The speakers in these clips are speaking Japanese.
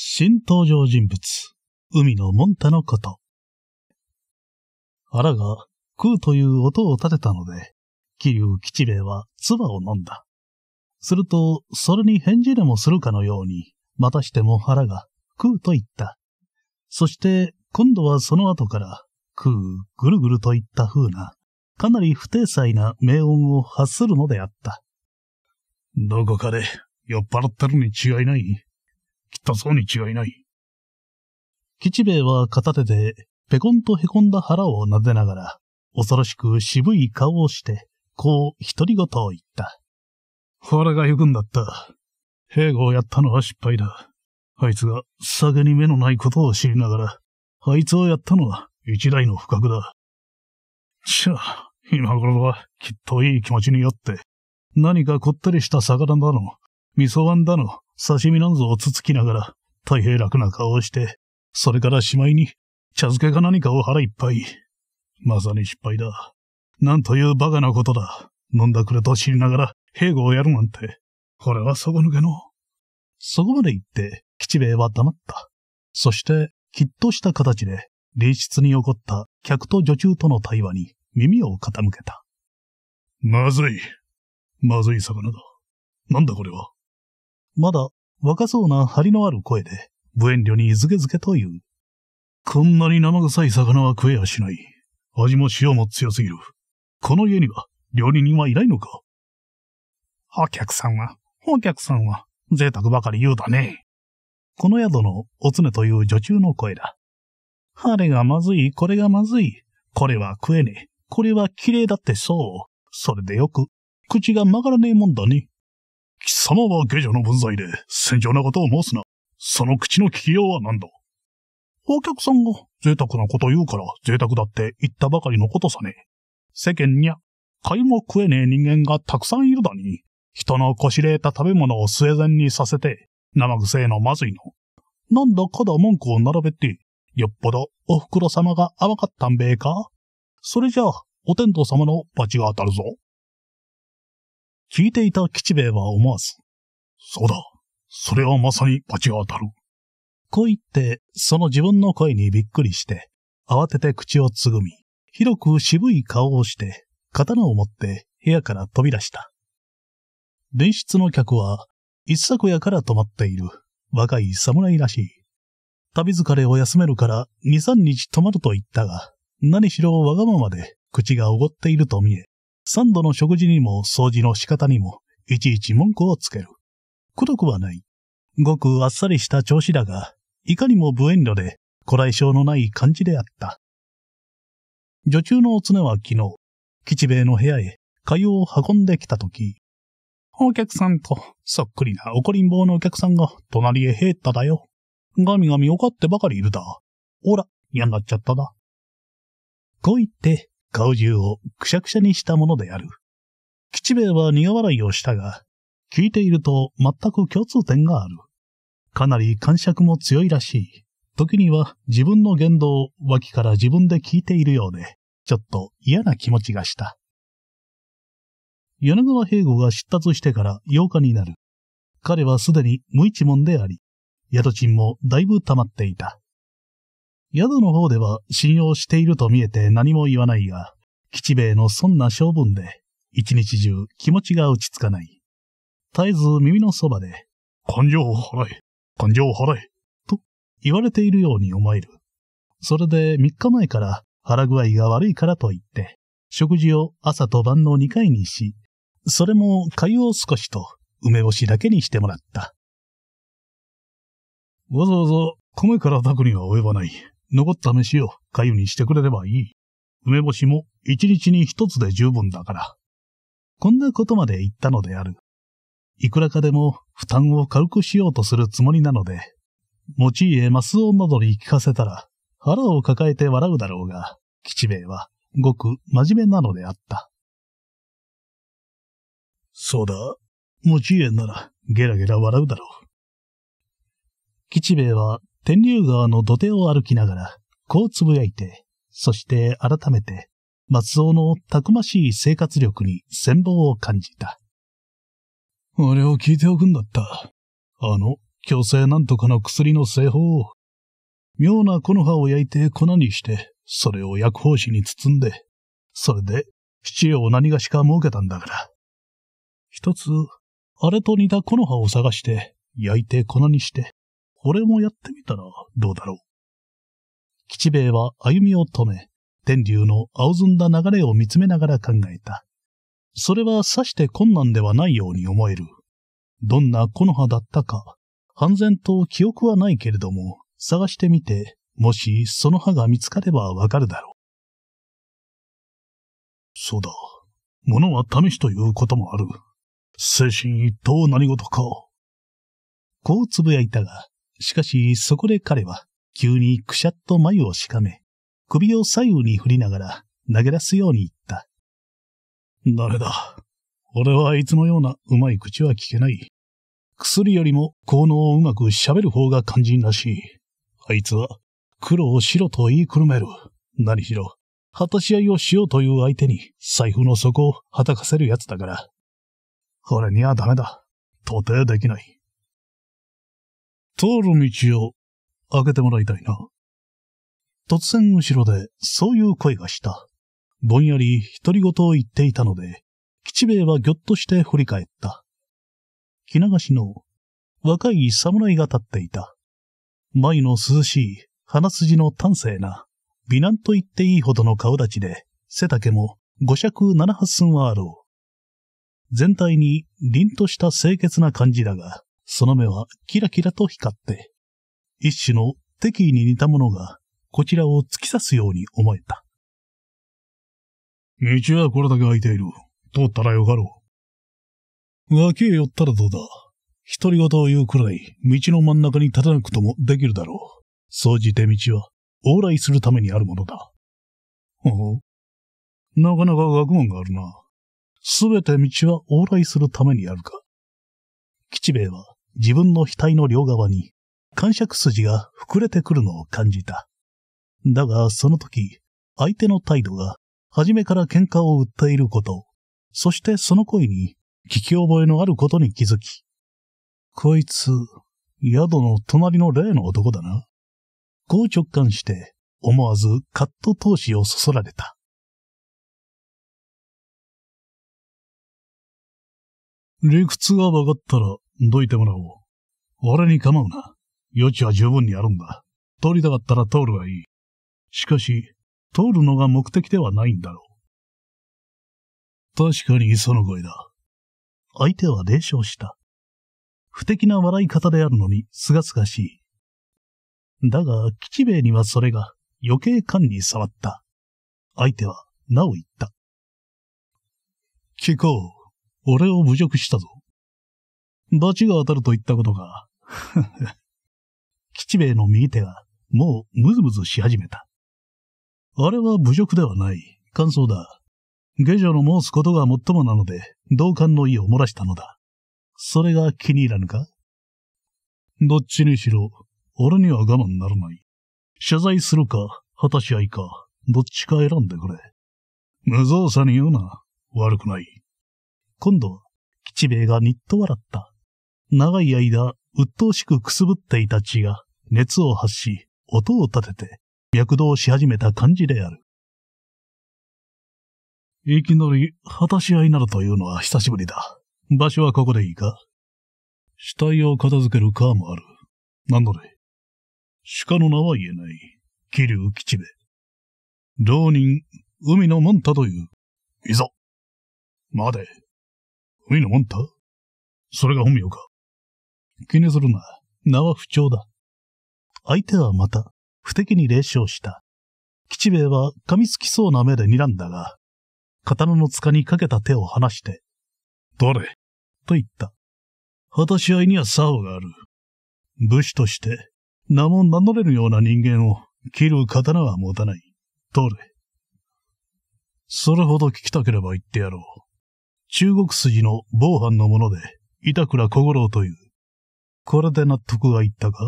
新登場人物、海のモンタのこと。腹が、食うという音を立てたので、桐生吉兵衛は唾を飲んだ。すると、それに返事でもするかのように、またしても腹が、空と言った。そして、今度はその後から、空、ぐるぐるといった風な、かなり不定裁な名音を発するのであった。どこかで酔っ払ってるに違いない。きっとそうに違いない。吉兵衛は片手で、ペコンとへこんだ腹を撫でながら、恐ろしく渋い顔をして、こう独り言を言った。腹が行くんだった。兵庫をやったのは失敗だ。あいつが酒に目のないことを知りながら、あいつをやったのは一大の不覚だ。じゃあ、今頃はきっといい気持ちによって、何かこったりした魚だの、味噌んだの、刺身なんぞをつつきながら、大変楽な顔をして、それからしまいに、茶漬けか何かを腹いっぱい。まさに失敗だ。なんというバカなことだ。飲んだくれと知りながら、兵庫をやるなんて。これは底抜けの。そこまで言って、吉兵衛は黙った。そして、きっとした形で、隣室に起こった客と女中との対話に耳を傾けた。まずい。まずい魚だ。なんだこれは。まだ若そうな張りのある声で、無遠慮にずけずけと言う。こんなに生臭い魚は食えやしない。味も塩も強すぎる。この家には料理人はいないのかお客さんは、お客さんは、贅沢ばかり言うだね。この宿のおつねという女中の声だ。あれがまずい、これがまずい。これは食えねえ。これは綺麗だってそう。それでよく、口が曲がらねえもんだね。貴様は下女の分際で戦場なことを申すな。その口の利きようは何だお客さんが贅沢なこと言うから贅沢だって言ったばかりのことさね。世間にゃ、買いも食えねえ人間がたくさんいるだに、人のこしれた食べ物を末膳にさせて、生臭のまずいの。なんだかだ文句を並べて、よっぽどお袋様が甘かったんべえかそれじゃあ、お天道様の罰が当たるぞ。聞いていた吉兵衛は思わず、そうだ、それはまさに罰が当たる。こう言って、その自分の声にびっくりして、慌てて口をつぐみ、広く渋い顔をして、刀を持って部屋から飛び出した。伝室の客は、一作屋から泊まっている若い侍らしい。旅疲れを休めるから二三日泊まると言ったが、何しろわがままで口がおごっていると見え、三度の食事にも掃除の仕方にも、いちいち文句をつける。くどくはない。ごくあっさりした調子だが、いかにも無遠慮で、古来性のない感じであった。女中のお常は昨日、吉兵衛の部屋へかゆを運んできたとき、お客さんとそっくりな怒りん坊のお客さんが隣へ入っただよ。ガミガミ怒ってばかりいるだ。おら、嫌になっちゃっただ。こう言って、顔中をくしゃくしゃにしたものである。吉兵衛は苦笑いをしたが、聞いていると全く共通点がある。かなり感触も強いらしい。時には自分の言動を脇から自分で聞いているようで、ちょっと嫌な気持ちがした。柳川平吾が出立してから8日になる。彼はすでに無一文であり、宿賃もだいぶ溜まっていた。宿の方では信用していると見えて何も言わないが、吉兵衛のそんな性分で、一日中気持ちが落ち着かない。絶えず耳のそばで、感情を払え、感情を払え、と言われているように思える。それで3日前から腹具合が悪いからと言って、食事を朝と晩の2回にし、それも粥を少しと梅干しだけにしてもらった。わざわざ米から炊くには及ばない。残った飯を粥にしてくれればいい。梅干しも一日に一つで十分だから。こんなことまで言ったのである。いくらかでも負担を軽くしようとするつもりなので、持ち家マスオなどに聞かせたら腹を抱えて笑うだろうが、吉兵衛はごく真面目なのであった。そうだ、持ち家ならゲラゲラ笑うだろう。吉兵衛は天竜川の土手を歩きながら、こう呟いて、そして改めて、松尾のたくましい生活力に戦望を感じた。あれを聞いておくんだった。あの、強制なんとかの薬の製法を。妙な木の葉を焼いて粉にして、それを薬包紙に包んで、それで、七を何がしか儲けたんだから。一つ、あれと似た木の葉を探して、焼いて粉にして、俺もやってみたらどうだろう。吉兵衛は歩みを止め、天竜の青ずんだ流れを見つめながら考えた。それはさして困難ではないように思える。どんな木の葉だったか、安全と記憶はないけれども、探してみて、もしその葉が見つかればわかるだろう。そうだ。物は試しということもある。精神一等何事か。こうつぶやいたが、しかし、そこで彼は、急にくしゃっと眉をしかめ、首を左右に振りながら投げ出すように言った。誰だ俺はいつのようなうまい口は聞けない。薬よりも効能をうまく喋る方が肝心らしい。あいつは苦労をしろと言いくるめる。何しろ、果たし合いをしようという相手に財布の底をはたかせる奴だから。俺にはダメだ。到底できない。通る道を開けてもらいたいな。突然後ろでそういう声がした。ぼんやり独り言を言っていたので、吉兵衛はぎょっとして振り返った。着流しの若い侍が立っていた。眉の涼しい鼻筋の端正な、美男と言っていいほどの顔立ちで、背丈も五尺七八寸はあろう。全体に凛とした清潔な感じだが、その目はキラキラと光って、一種の敵意に似たものが、こちらを突き刺すように思えた。道はこれだけ空いている。通ったらよかろう。脇へ寄ったらどうだ独り言を言うくらい、道の真ん中に立たなくともできるだろう。そうじて道は、往来するためにあるものだ。ほう。なかなか学問があるな。すべて道は往来するためにあるか。吉兵衛は、自分の額の両側に、感触筋が膨れてくるのを感じた。だが、その時、相手の態度が、初めから喧嘩を売っていること、そしてその声に、聞き覚えのあることに気づき、こいつ、宿の隣の例の男だな。こう直感して、思わずカット投資をそそられた。理屈が分かったら、どいてもらおう。俺に構うな。余地は十分にあるんだ。通りたかったら通るがいい。しかし、通るのが目的ではないんだろう。確かに磯の声だ。相手は冷笑した。不敵な笑い方であるのに、すがすがしい。だが、吉兵衛にはそれが余計感に触った。相手は、なお言った。聞こう。俺を侮辱したぞ。罰が当たると言ったことか。吉兵衛の右手が、もうムズムズし始めた。あれは侮辱ではない。感想だ。下女の申すことが最もなので、同感の意を漏らしたのだ。それが気に入らぬかどっちにしろ、俺には我慢ならない。謝罪するか、果たし合いか、どっちか選んでくれ。無造作に言うな。悪くない。今度は、吉兵衛がにっと笑った。長い間、鬱陶しくくすぶっていた血が、熱を発し、音を立てて、脈動し始めた感じである。いきなり、果たし合いなどというのは久しぶりだ。場所はここでいいか死体を片付けるカーもある。なんだれ鹿の名は言えない。気流吉兵衛。浪人、海のモンタという。いざ。まで。海のモンタそれが本名か。気にするな。名は不調だ。相手はまた、不敵に冷笑した。吉兵衛は噛みつきそうな目で睨んだが、刀の塚にかけた手を離して、誰と言った。果たし合いには竿がある。武士として、名も名乗れるような人間を切る刀は持たない。どれそれほど聞きたければ言ってやろう。中国筋の防犯のもので、板倉小五郎という、これで納得がいったか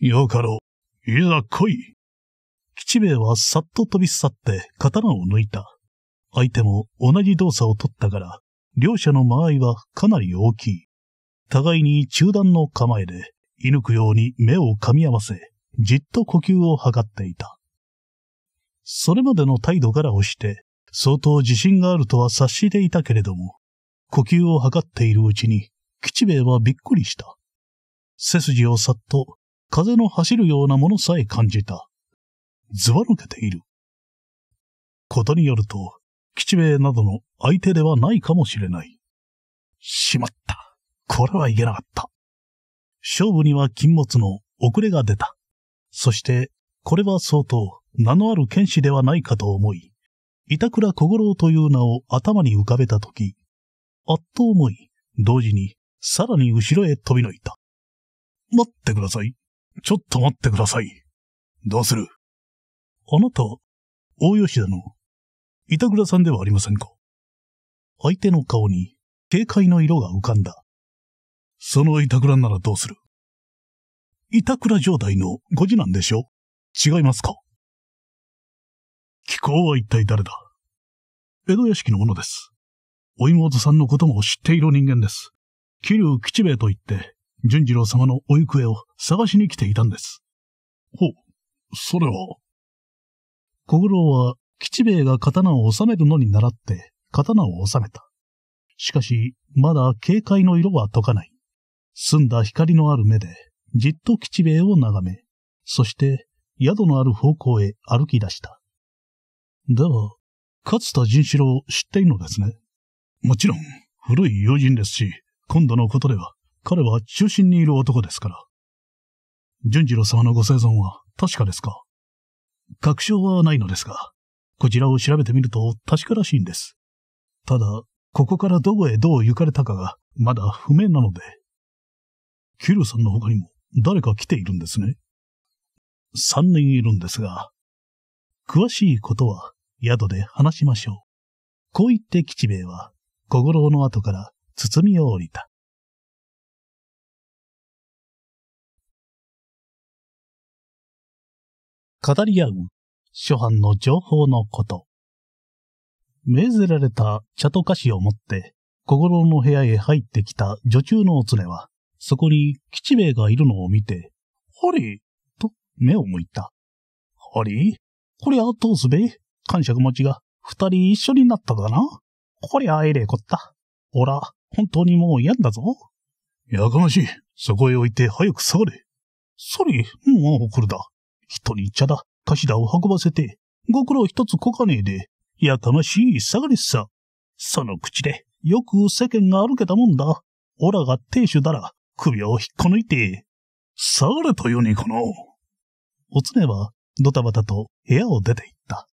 よかろう。いざ来い。吉兵衛はさっと飛び去って刀を抜いた。相手も同じ動作を取ったから、両者の間合いはかなり大きい。互いに中断の構えで、射抜くように目を噛み合わせ、じっと呼吸を測っていた。それまでの態度から押して、相当自信があるとは察していたけれども、呼吸を測っているうちに吉兵衛はびっくりした。背筋をさっと、風の走るようなものさえ感じた。ずば抜けている。ことによると、吉兵衛などの相手ではないかもしれない。しまった。これはいけなかった。勝負には禁物の遅れが出た。そして、これは相当名のある剣士ではないかと思い、板倉小五郎という名を頭に浮かべたとき、あっと思い、同時にさらに後ろへ飛び抜いた。待ってください。ちょっと待ってください。どうするあなた、大吉田の、板倉さんではありませんか相手の顔に警戒の色が浮かんだ。その板倉ならどうする板倉城代のご次男でしょ違いますか気候は一体誰だ江戸屋敷の者です。お妹さんのことも知っている人間です。桐生吉兵衛と言って、淳次郎様のお行方を探しに来ていたんです。ほ、それは。小五郎は、吉兵衛が刀を収めるのに倣って、刀を収めた。しかし、まだ警戒の色は解かない。澄んだ光のある目で、じっと吉兵衛を眺め、そして、宿のある方向へ歩き出した。では、勝田仁四郎を知っているのですね。もちろん、古い友人ですし、今度のことでは、彼は中心にいる男ですから。淳次郎様のご生存は確かですか確証はないのですが、こちらを調べてみると確からしいんです。ただ、ここからどこへどう行かれたかがまだ不明なので。キルさんの他にも誰か来ているんですね。3人いるんですが、詳しいことは宿で話しましょう。こう言って吉兵衛は、小五郎の後から包みを降りた。語り合う、諸藩の情報のこと。命ぜられた茶と菓子を持って、心の部屋へ入ってきた女中のお連れは、そこに吉兵衛がいるのを見て、ほり、と目を向いた。ほり、こりゃどうすべ感触持ちが二人一緒になっただな。こりゃえれこった。おら、本当にもう嫌だぞ。やかましい。そこへ置いて早くがれ。それ、もう怒るだ。人に茶だ、頭を運ばせて、ご苦労一つこかねえで、やかましい下がりさ。その口で、よく世間が歩けたもんだ。オラが亭主だら、首を引っこ抜いて、下がれとよねこの。おつねは、ドタバタと部屋を出て行った。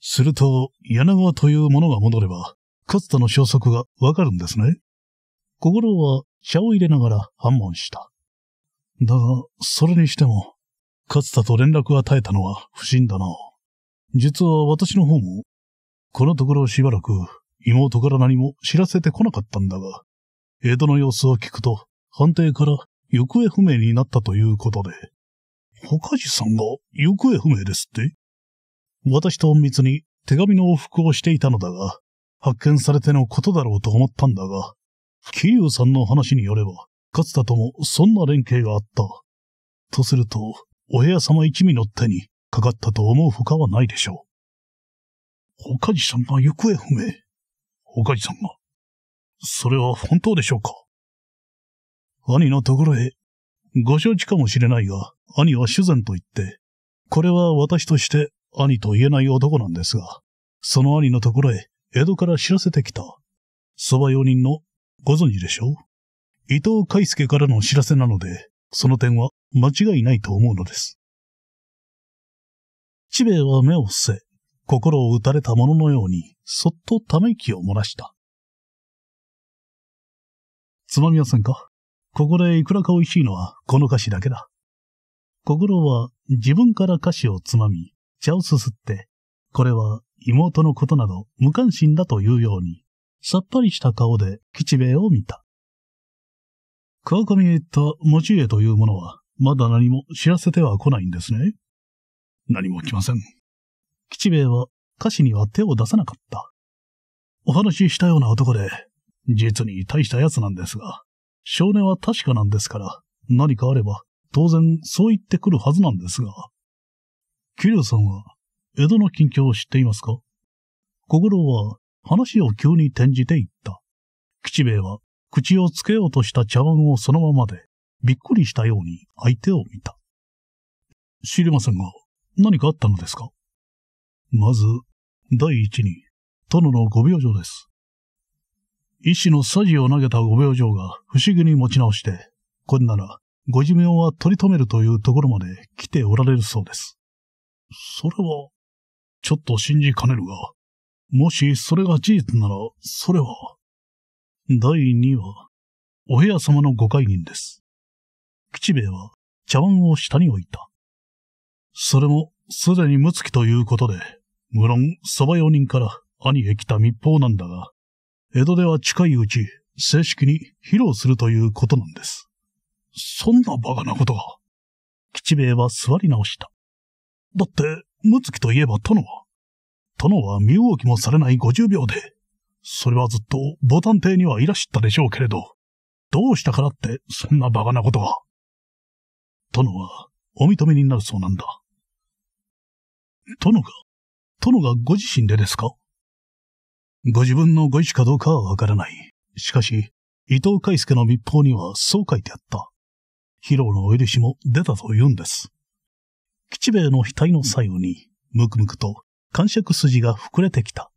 すると、柳川という者が戻れば、かつての消息がわかるんですね。心は茶を入れながら反問した。だが、それにしても、勝田と連絡が絶えたのは不審だな。実は私の方も、このところしばらく妹から何も知らせてこなかったんだが、江戸の様子を聞くと、判定から行方不明になったということで、かじさんが行方不明ですって私と密に手紙の往復をしていたのだが、発見されてのことだろうと思ったんだが、ュウさんの話によれば、かつたともそんな連携があった。とすると、お部屋様一味の手にかかったと思う他はないでしょう。おかじさんが行方不明。おかじさんが。それは本当でしょうか兄のところへ、ご承知かもしれないが、兄は主善と言って、これは私として兄と言えない男なんですが、その兄のところへ江戸から知らせてきた、蕎麦用人の、ご存知でしょう伊藤海介からの知らせなので、その点は間違いないと思うのです。千兵衛は目を伏せ、心を打たれたもののように、そっとため息を漏らした。つまみませんかここでいくらか美味しいのはこの菓子だけだ。心は自分から菓子をつまみ、茶をすすって、これは妹のことなど無関心だというように、さっぱりした顔で吉兵衛を見た。川上へ行った持家というものは、まだ何も知らせては来ないんですね。何も来ません。吉兵衛は歌詞には手を出さなかった。お話ししたような男で、実に大した奴なんですが、少年は確かなんですから、何かあれば、当然そう言ってくるはずなんですが、桐生さんは江戸の近況を知っていますか小五郎は話を急に転じて言った。吉兵衛は口をつけようとした茶碗をそのままで、びっくりしたように相手を見た。知りませんが、何かあったのですかまず、第一に、殿のご病状です。医師のサジを投げたご病状が不思議に持ち直して、これなら、ご寿命は取り留めるというところまで来ておられるそうです。それは、ちょっと信じかねるが、もしそれが事実なら、それは、第二話、お部屋様のご解任です。吉兵衛は茶碗を下に置いた。それも、すでに無月ということで、無論、蕎麦用人から兄へ来た密報なんだが、江戸では近いうち、正式に披露するということなんです。そんな馬鹿なことが。吉兵衛は座り直した。だって、むつきといえば殿は、殿は身動きもされない50秒で、それはずっとボタン邸にはいらしったでしょうけれど、どうしたからってそんな馬鹿なことは。殿はお認めになるそうなんだ。殿が、殿がご自身でですかご自分のご意志かどうかはわからない。しかし、伊藤海介の密報にはそう書いてあった。ヒロのお許しも出たと言うんです。吉兵衛の額の左右に、むくむくと、感触筋が膨れてきた。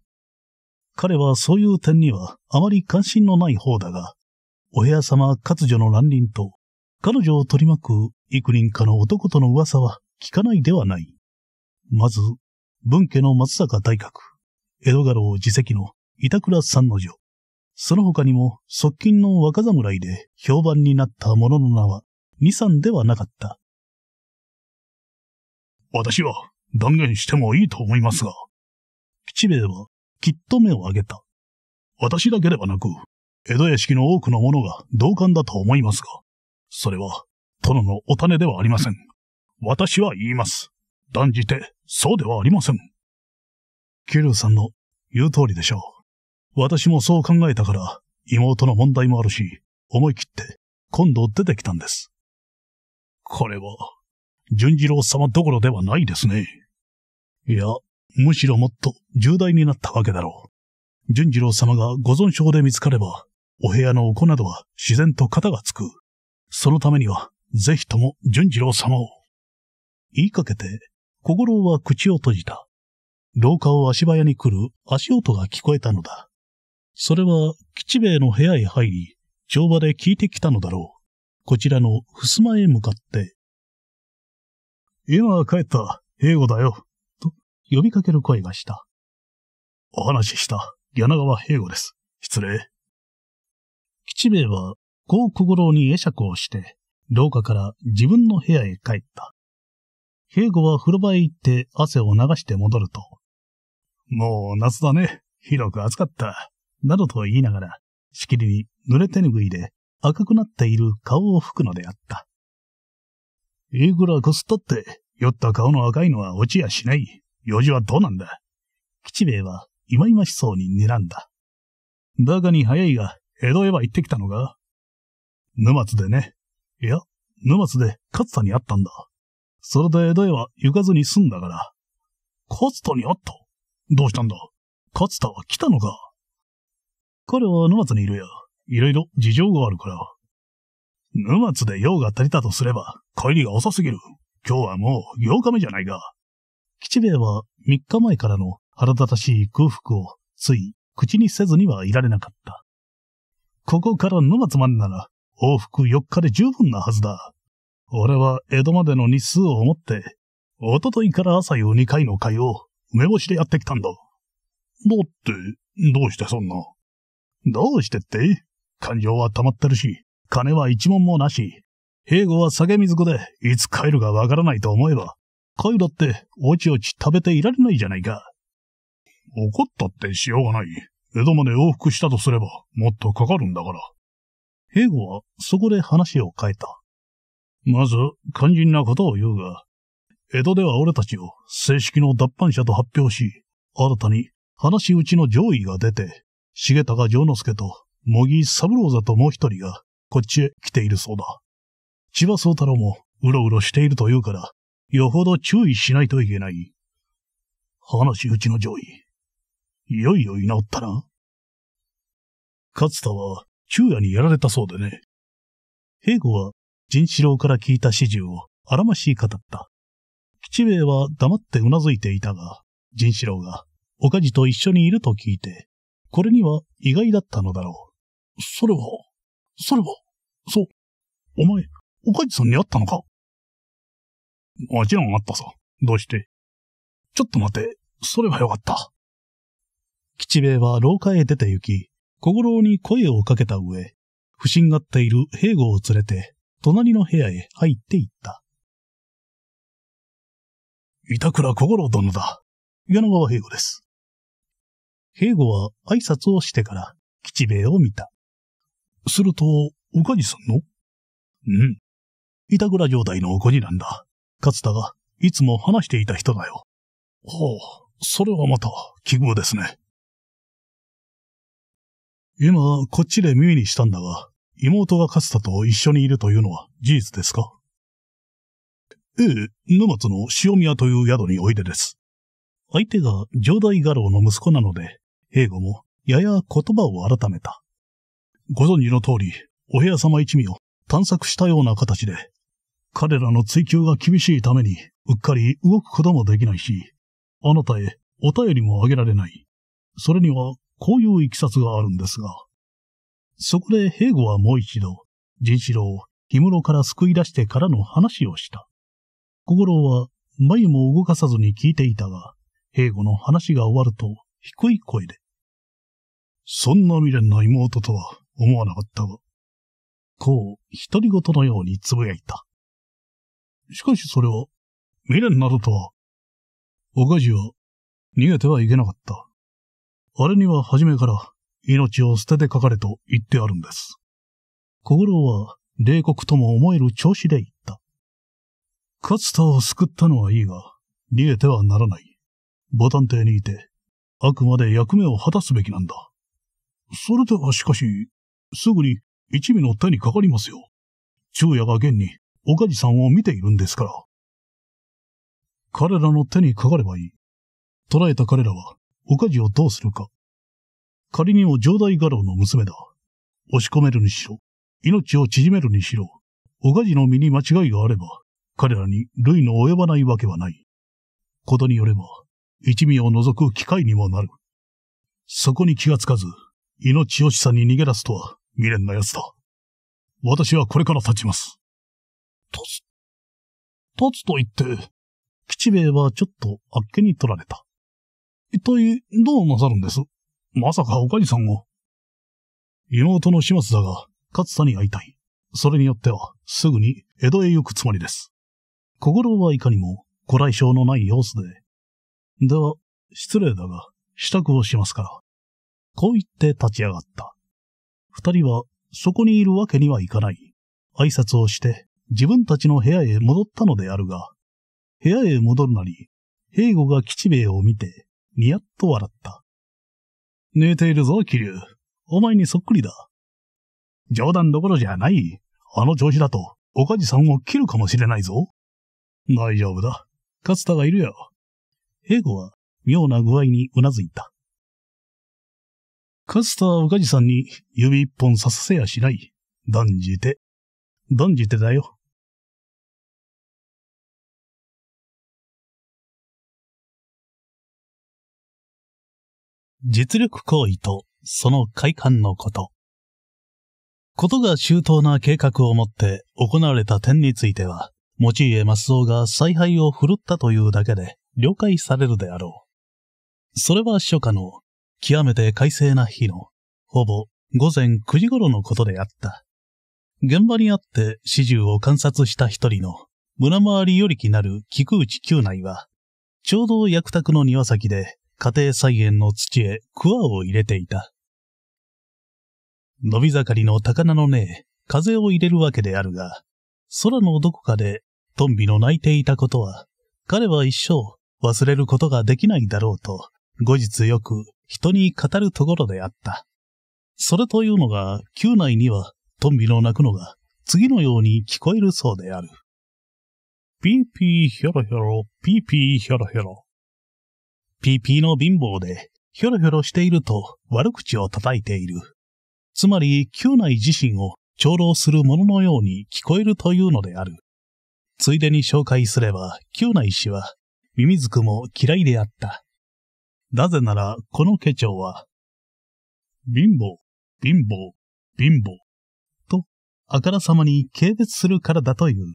彼はそういう点にはあまり関心のない方だが、お部屋様活女の乱人と、彼女を取り巻く幾人かの男との噂は聞かないではない。まず、文家の松坂大学、江戸家老自席の板倉三の女、その他にも側近の若侍で評判になった者の名は、二三ではなかった。私は断言してもいいと思いますが。吉兵衛はきっと目を上げた。私だけではなく、江戸屋敷の多くの者が同感だと思いますが、それは殿のお種ではありません。私は言います。断じてそうではありません。キルさんの言う通りでしょう。私もそう考えたから、妹の問題もあるし、思い切って今度出てきたんです。これは、順次郎様どころではないですね。いや、むしろもっと重大になったわけだろう。順次郎様がご存症で見つかれば、お部屋のお子などは自然と型がつく。そのためには、ぜひとも順次郎様を。言いかけて、小五郎は口を閉じた。廊下を足早に来る足音が聞こえたのだ。それは吉兵衛の部屋へ入り、帳場で聞いてきたのだろう。こちらの襖へ向かって、今帰った、兵庫だよ、と呼びかける声がした。お話しした、柳川兵庫です。失礼。吉兵衛は、こう小五郎に会釈をして、廊下から自分の部屋へ帰った。兵吾は風呂場へ行って汗を流して戻ると、もう夏だね。広く暑かった。などと言いながら、しきりに濡れ手ぬぐいで赤くなっている顔を拭くのであった。いくらこすったって、酔った顔の赤いのは落ちやしない。用事はどうなんだ吉兵衛は、忌々しそうに睨んだ。だがに早いが、江戸へは行ってきたのか沼津でね。いや、沼津で勝田に会ったんだ。それで江戸へは行かずに済んだから。勝田に会ったどうしたんだ勝田は来たのか彼は沼津にいるや。いろいろ事情があるから。沼津で用が足りたとすれば、帰りが遅すぎる。今日はもう8日目じゃないか。吉兵衛は3日前からの腹立たしい空腹をつい口にせずにはいられなかった。ここから沼津までなら往復4日で十分なはずだ。俺は江戸までの日数を思って、おとといから朝夕2回の会を梅干しでやってきたんだ。だって、どうしてそんな。どうしてって感情は溜まってるし、金は一文もなし。兵庫は酒水子で、いつ帰るかわからないと思えば、帰だって、おちおち食べていられないじゃないか。怒ったってしようがない。江戸まで往復したとすれば、もっとかかるんだから。兵庫は、そこで話を変えた。まず、肝心なことを言うが、江戸では俺たちを正式の脱藩者と発表し、新たに話し打ちの上位が出て、重高丈之助と茂木三郎座ともう一人がこっちへ来ているそうだ。千葉宗太郎もうろうろしているというから、よほど注意しないといけない。話うちの上位。いよいよ居直ったな。勝田は昼夜にやられたそうでね。平吾は仁四郎から聞いた指示をあらましい語った。吉兵衛は黙ってうなずいていたが、仁四郎が岡地と一緒にいると聞いて、これには意外だったのだろう。それは、それは、そう。お前、おかじさんに会ったのかもちろん会ったさ。どうしてちょっと待て。それはよかった。吉兵衛は廊下へ出て行き、小五郎に声をかけた上、不審がっている兵庫を連れて、隣の部屋へ入っていった。板倉小五郎殿だ。柳川兵庫です。兵庫は挨拶をしてから、吉兵衛を見た。すると、おかにさんのうん。板倉城代のおこになんだ。勝田が、いつも話していた人だよ。ほう、それはまた、奇遇ですね。今、こっちで耳にしたんだが、妹が勝田と一緒にいるというのは事実ですかええ、沼津の塩宮という宿においでです。相手が城代画廊の息子なので、英語もやや言葉を改めた。ご存知の通り、お部屋様一味を探索したような形で、彼らの追求が厳しいために、うっかり動くこともできないし、あなたへお便りもあげられない。それには、こういういきさつがあるんですが。そこで平吾はもう一度、仁一郎を氷室から救い出してからの話をした。小五郎は眉も動かさずに聞いていたが、平吾の話が終わると低い声で。そんな未練な妹とは思わなかったが、こう、独り言のように呟いた。しかしそれは、未練などとは、おかじは、逃げてはいけなかった。あれには初めから、命を捨てて書かれと言ってあるんです。小五郎は、冷酷とも思える調子で言った。勝田を救ったのはいいが、逃げてはならない。ボタン邸にいて、あくまで役目を果たすべきなんだ。それではしかし、すぐに一味の手にかかりますよ。昼夜が現に、おかじさんを見ているんですから。彼らの手にかかればいい。捕らえた彼らは、おかじをどうするか。仮にも城代画廊の娘だ。押し込めるにしろ、命を縮めるにしろ、おかじの身に間違いがあれば、彼らに類の及ばないわけはない。ことによれば、一味を除く機会にもなる。そこに気がつかず、命惜しさに逃げ出すとは、未練な奴だ。私はこれから立ちます。立つ、立つと言って、吉兵衛はちょっとあっけに取られた。一体、どうなさるんですまさかおかじさんを。妹の始末だが、勝田に会いたい。それによっては、すぐに江戸へ行くつもりです。小五郎はいかにも、ご来症のない様子で。では、失礼だが、支度をしますから。こう言って立ち上がった。二人はそこにいるわけにはいかない。挨拶をして自分たちの部屋へ戻ったのであるが、部屋へ戻るなり、兵吾が吉兵衛を見て、ニヤッと笑った。寝ているぞ、桐生。お前にそっくりだ。冗談どころじゃない。あの調子だと、おかじさんを切るかもしれないぞ。大丈夫だ。勝田がいるよ。兵吾は、妙な具合にうなずいた。かつたおかじさんに指一本ささせやしない。断じて。断じてだよ。実力行為とその快感のこと。ことが周到な計画を持って行われた点については、持家松尾が采配を振るったというだけで了解されるであろう。それは初夏の極めて快晴な日の、ほぼ午前9時頃のことであった。現場にあって始終を観察した一人の、村回りよりきなる菊内宮内は、ちょうど薬宅の庭先で家庭菜園の土へ桑を入れていた。伸び盛りの高菜の根へ風を入れるわけであるが、空のどこかでトンビの鳴いていたことは、彼は一生忘れることができないだろうと、後日よく人に語るところであった。それというのが、宮内には、トンビの鳴くのが、次のように聞こえるそうである。ピーピーヒョロヒョロ、ピーピーヒョロヒョロ。ピーピーの貧乏で、ヒョロヒョロしていると悪口を叩いている。つまり、宮内自身を長老するもののように聞こえるというのである。ついでに紹介すれば、宮内氏は、ミミズクも嫌いであった。なぜなら、この家長は、貧乏、貧乏、貧乏、と、あからさまに軽蔑するからだという。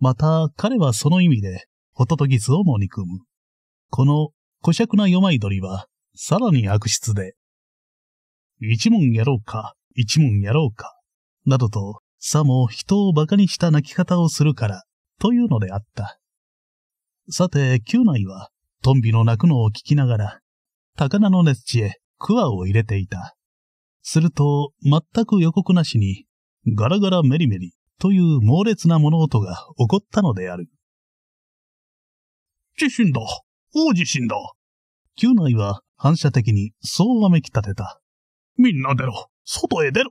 また、彼はその意味で、ホトトギスをも憎む。この、古尺な夜舞鳥は、さらに悪質で、一問やろうか、一問やろうか、などと、さも人を馬鹿にした泣き方をするから、というのであった。さて、宮内は、トンビの泣くのを聞きながら、高菜の熱地へ桑を入れていた。すると、全く予告なしに、ガラガラメリメリという猛烈な物音が起こったのである。地震だ大地震だ宮内は反射的にそうわめき立てた。みんな出ろ外へ出ろ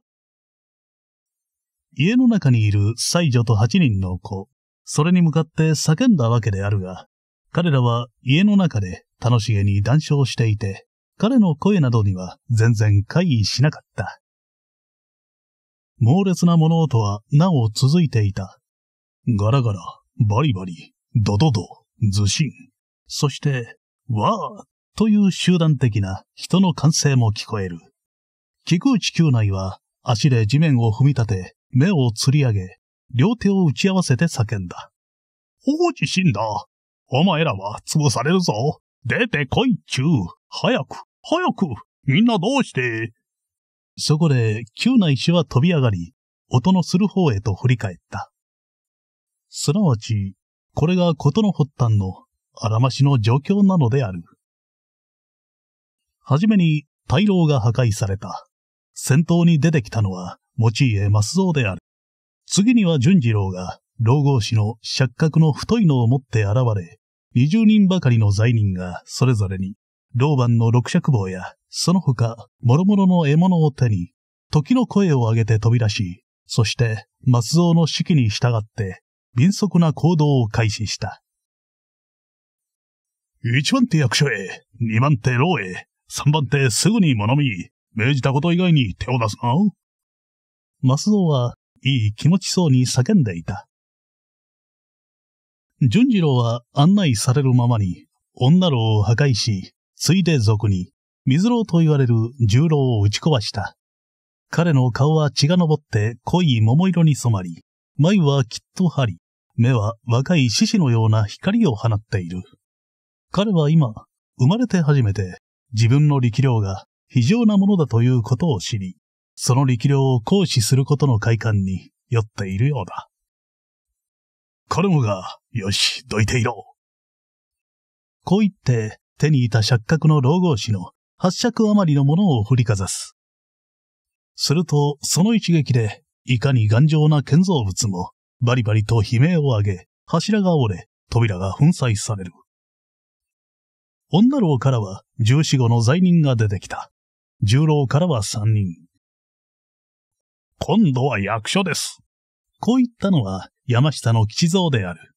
家の中にいる妻女と8人の子、それに向かって叫んだわけであるが、彼らは家の中で楽しげに談笑していて、彼の声などには全然回意しなかった。猛烈な物音はなお続いていた。ガラガラ、バリバリ、ドドド、ズシン、そして、わーという集団的な人の歓声も聞こえる。菊地球内は足で地面を踏み立て、目を吊り上げ、両手を打ち合わせて叫んだ。放置死んだお前らは潰されるぞ出てこいちゅう早く早くみんなどうしてそこで、急な石は飛び上がり、音のする方へと振り返った。すなわち、これが事の発端の、あらましの状況なのである。はじめに、大老が破壊された。先頭に出てきたのは、持家増蔵である。次には淳次郎が、老後氏の尺閣の太いのを持って現れ、20人ばかりの罪人がそれぞれに、老番の六尺棒や、その他、諸々の獲物を手に、時の声を上げて飛び出し、そして、松蔵の指揮に従って、敏速な行動を開始した。一番手役所へ、二番手牢へ、三番手すぐに物見、命じたこと以外に手を出すな。松スは、いい気持ちそうに叫んでいた。順次郎は案内されるままに、女郎を破壊し、ついで俗に、水郎と言われる重郎を打ち壊した。彼の顔は血が昇って濃い桃色に染まり、眉はきっと張り、目は若い獅子のような光を放っている。彼は今、生まれて初めて、自分の力量が非常なものだということを知り、その力量を行使することの快感に酔っているようだ。彼もが、よし、どいていろ。こう言って、手にいた尺角の老号士の八尺余りのものを振りかざす。すると、その一撃で、いかに頑丈な建造物も、バリバリと悲鳴を上げ、柱が折れ、扉が粉砕される。女郎からは十四五の罪人が出てきた。十郎からは三人。今度は役所です。こう言ったのは山下の吉蔵である。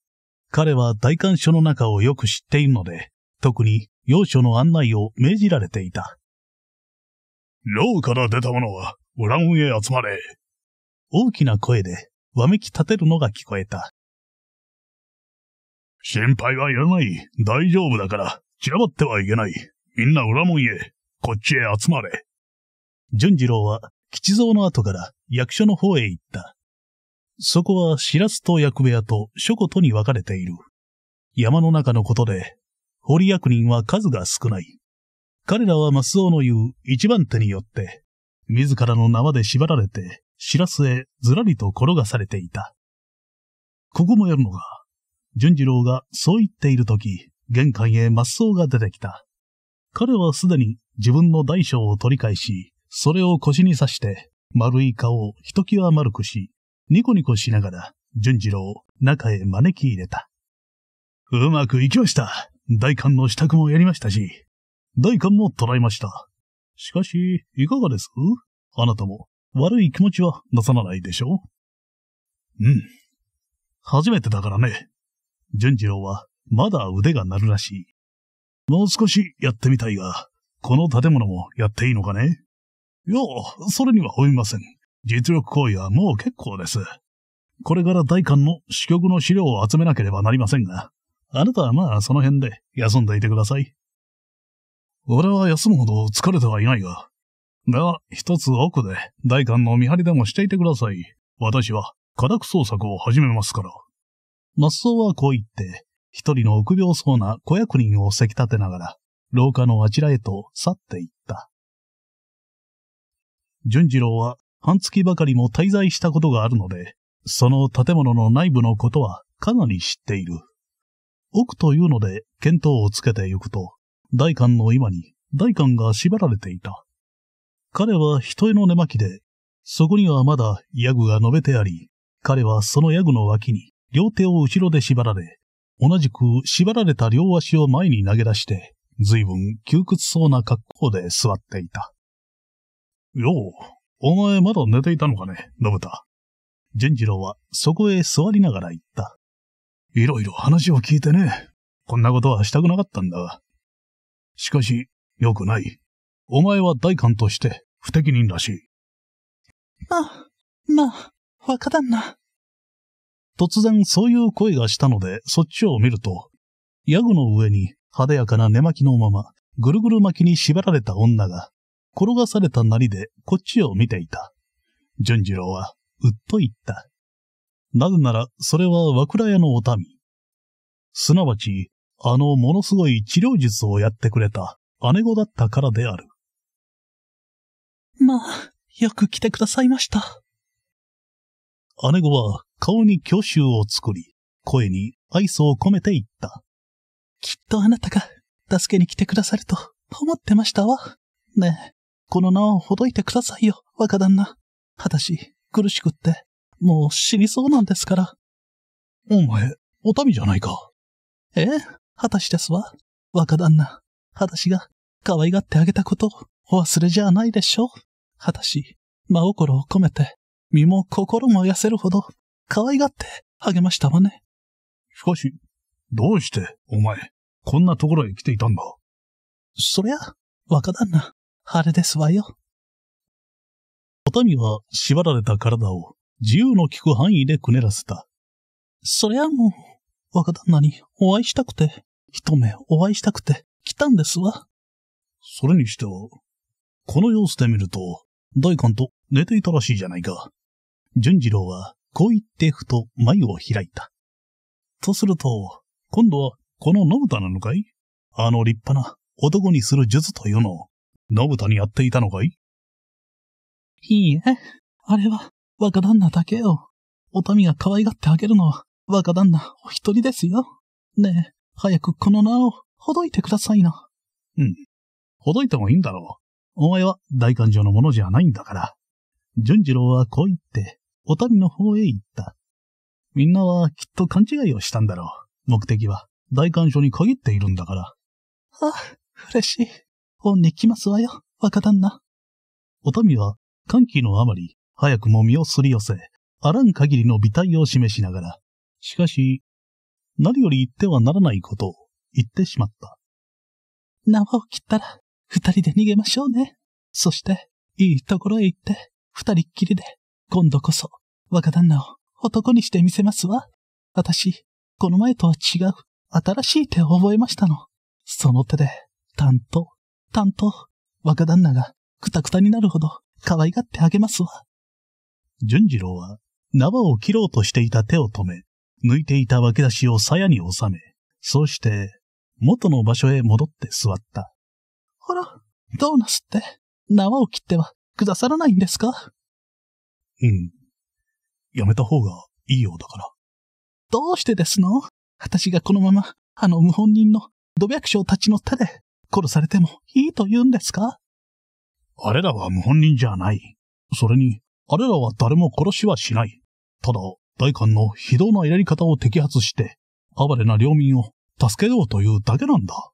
彼は大官所の中をよく知っているので、特に要所の案内を命じられていた。牢から出た者は、裏門へ集まれ。大きな声で、わめき立てるのが聞こえた。心配はいらない。大丈夫だから、散らばってはいけない。みんな裏門へ、こっちへ集まれ。淳次郎は、吉蔵の後から役所の方へ行った。そこはラスと役部屋と諸子とに分かれている。山の中のことで、堀役人は数が少ない。彼らはマスオの言う一番手によって、自らの縄で縛られて、ラスへずらりと転がされていた。ここもやるのか。淳次郎がそう言っているとき、玄関へマスオが出てきた。彼はすでに自分の大小を取り返し、それを腰に刺して、丸い顔をひときわ丸くし、ニコニコしながら、順次郎を中へ招き入れた。うまくいきました。大官の支度もやりましたし、大官も捕らえました。しかし、いかがですあなたも悪い気持ちはなさらないでしょううん。初めてだからね。順次郎はまだ腕が鳴るらしい。もう少しやってみたいが、この建物もやっていいのかねいや、それには及びません。実力行為はもう結構です。これから大官の支局の資料を集めなければなりませんが、あなたはまあその辺で休んでいてください。俺は休むほど疲れてはいないが。では、一つ奥で大官の見張りでもしていてください。私は家宅捜索を始めますから。マッはこう言って、一人の臆病そうな小役人をせき立てながら、廊下のあちらへと去っていった。淳次郎は半月ばかりも滞在したことがあるので、その建物の内部のことはかなり知っている。奥というので見当をつけてゆくと、大官の今に大官が縛られていた。彼は人への寝巻きで、そこにはまだヤグが述べてあり、彼はそのヤグの脇に両手を後ろで縛られ、同じく縛られた両足を前に投げ出して、随分窮屈そうな格好で座っていた。よう、お前まだ寝ていたのかね、信太。淳次郎はそこへ座りながら言った。いろいろ話を聞いてね。こんなことはしたくなかったんだが。しかし、良くない。お前は代官として不適任らしい。まあ、まあ、若旦那。突然そういう声がしたので、そっちを見ると、ヤグの上に派手やかな寝巻きのまま、ぐるぐる巻きに縛られた女が、転がされたなりでこっちを見ていた。淳次郎は、うっと言った。なぜなら、それは和倉屋のお民。すなわち、あのものすごい治療術をやってくれた姉子だったからである。まあ、よく来てくださいました。姉子は顔に郷愁を作り、声に愛想を込めて言った。きっとあなたが助けに来てくださると思ってましたわ。ねえ。この縄をほどいてくださいよ、若旦那。私、苦しくって、もう死にそうなんですから。お前、お民じゃないか。ええ、果たしですわ。若旦那、たしが可愛がってあげたことお忘れじゃないでしょう。果たし、真心を込めて、身も心も痩せるほど、可愛がってあげましたわね。しかし、どうして、お前、こんなところへ来ていたんだそりゃ、若旦那、あれですわよ。おみは縛られた体を自由の利く範囲でくねらせた。そりゃもう、若旦那にお会いしたくて、一目お会いしたくて来たんですわ。それにしては、この様子で見ると、大官と寝ていたらしいじゃないか。淳次郎はこう言ってふと眉を開いた。とすると、今度はこの信太なのかいあの立派な男にする術というのを信太にやっていたのかいいいえ。あれは、若旦那だけよ。お民が可愛がってあげるのは、若旦那お一人ですよ。ねえ、早くこの名を、ほどいてくださいな。うん。ほどいてもいいんだろう。お前は大官所のものじゃないんだから。淳次郎はこう言って、お民の方へ行った。みんなはきっと勘違いをしたんだろう。目的は、大官所に限っているんだから。あ、嬉しい。本に来ますわよ、若旦那。お民は、歓喜のあまり、早くも身をすり寄せ、あらん限りの美体を示しながら、しかし、何より言ってはならないことを言ってしまった。縄を切ったら、二人で逃げましょうね。そして、いいところへ行って、二人っきりで、今度こそ、若旦那を男にしてみせますわ。私、この前とは違う、新しい手を覚えましたの。その手で、担当担当、若旦那がくたくたになるほど可愛がってあげますわ。淳次郎は縄を切ろうとしていた手を止め、抜いていた分け出しを鞘に収め、そうして元の場所へ戻って座った。ほら、ドーナスって縄を切ってはくださらないんですかうん。やめた方がいいようだから。どうしてですの私がこのまま、あの謀反人の土白将たちの手で殺されてもいいと言うんですかあれらは無本人じゃない。それに、あれらは誰も殺しはしない。ただ、大官の非道なやり方を摘発して、哀れな領民を助けようというだけなんだ。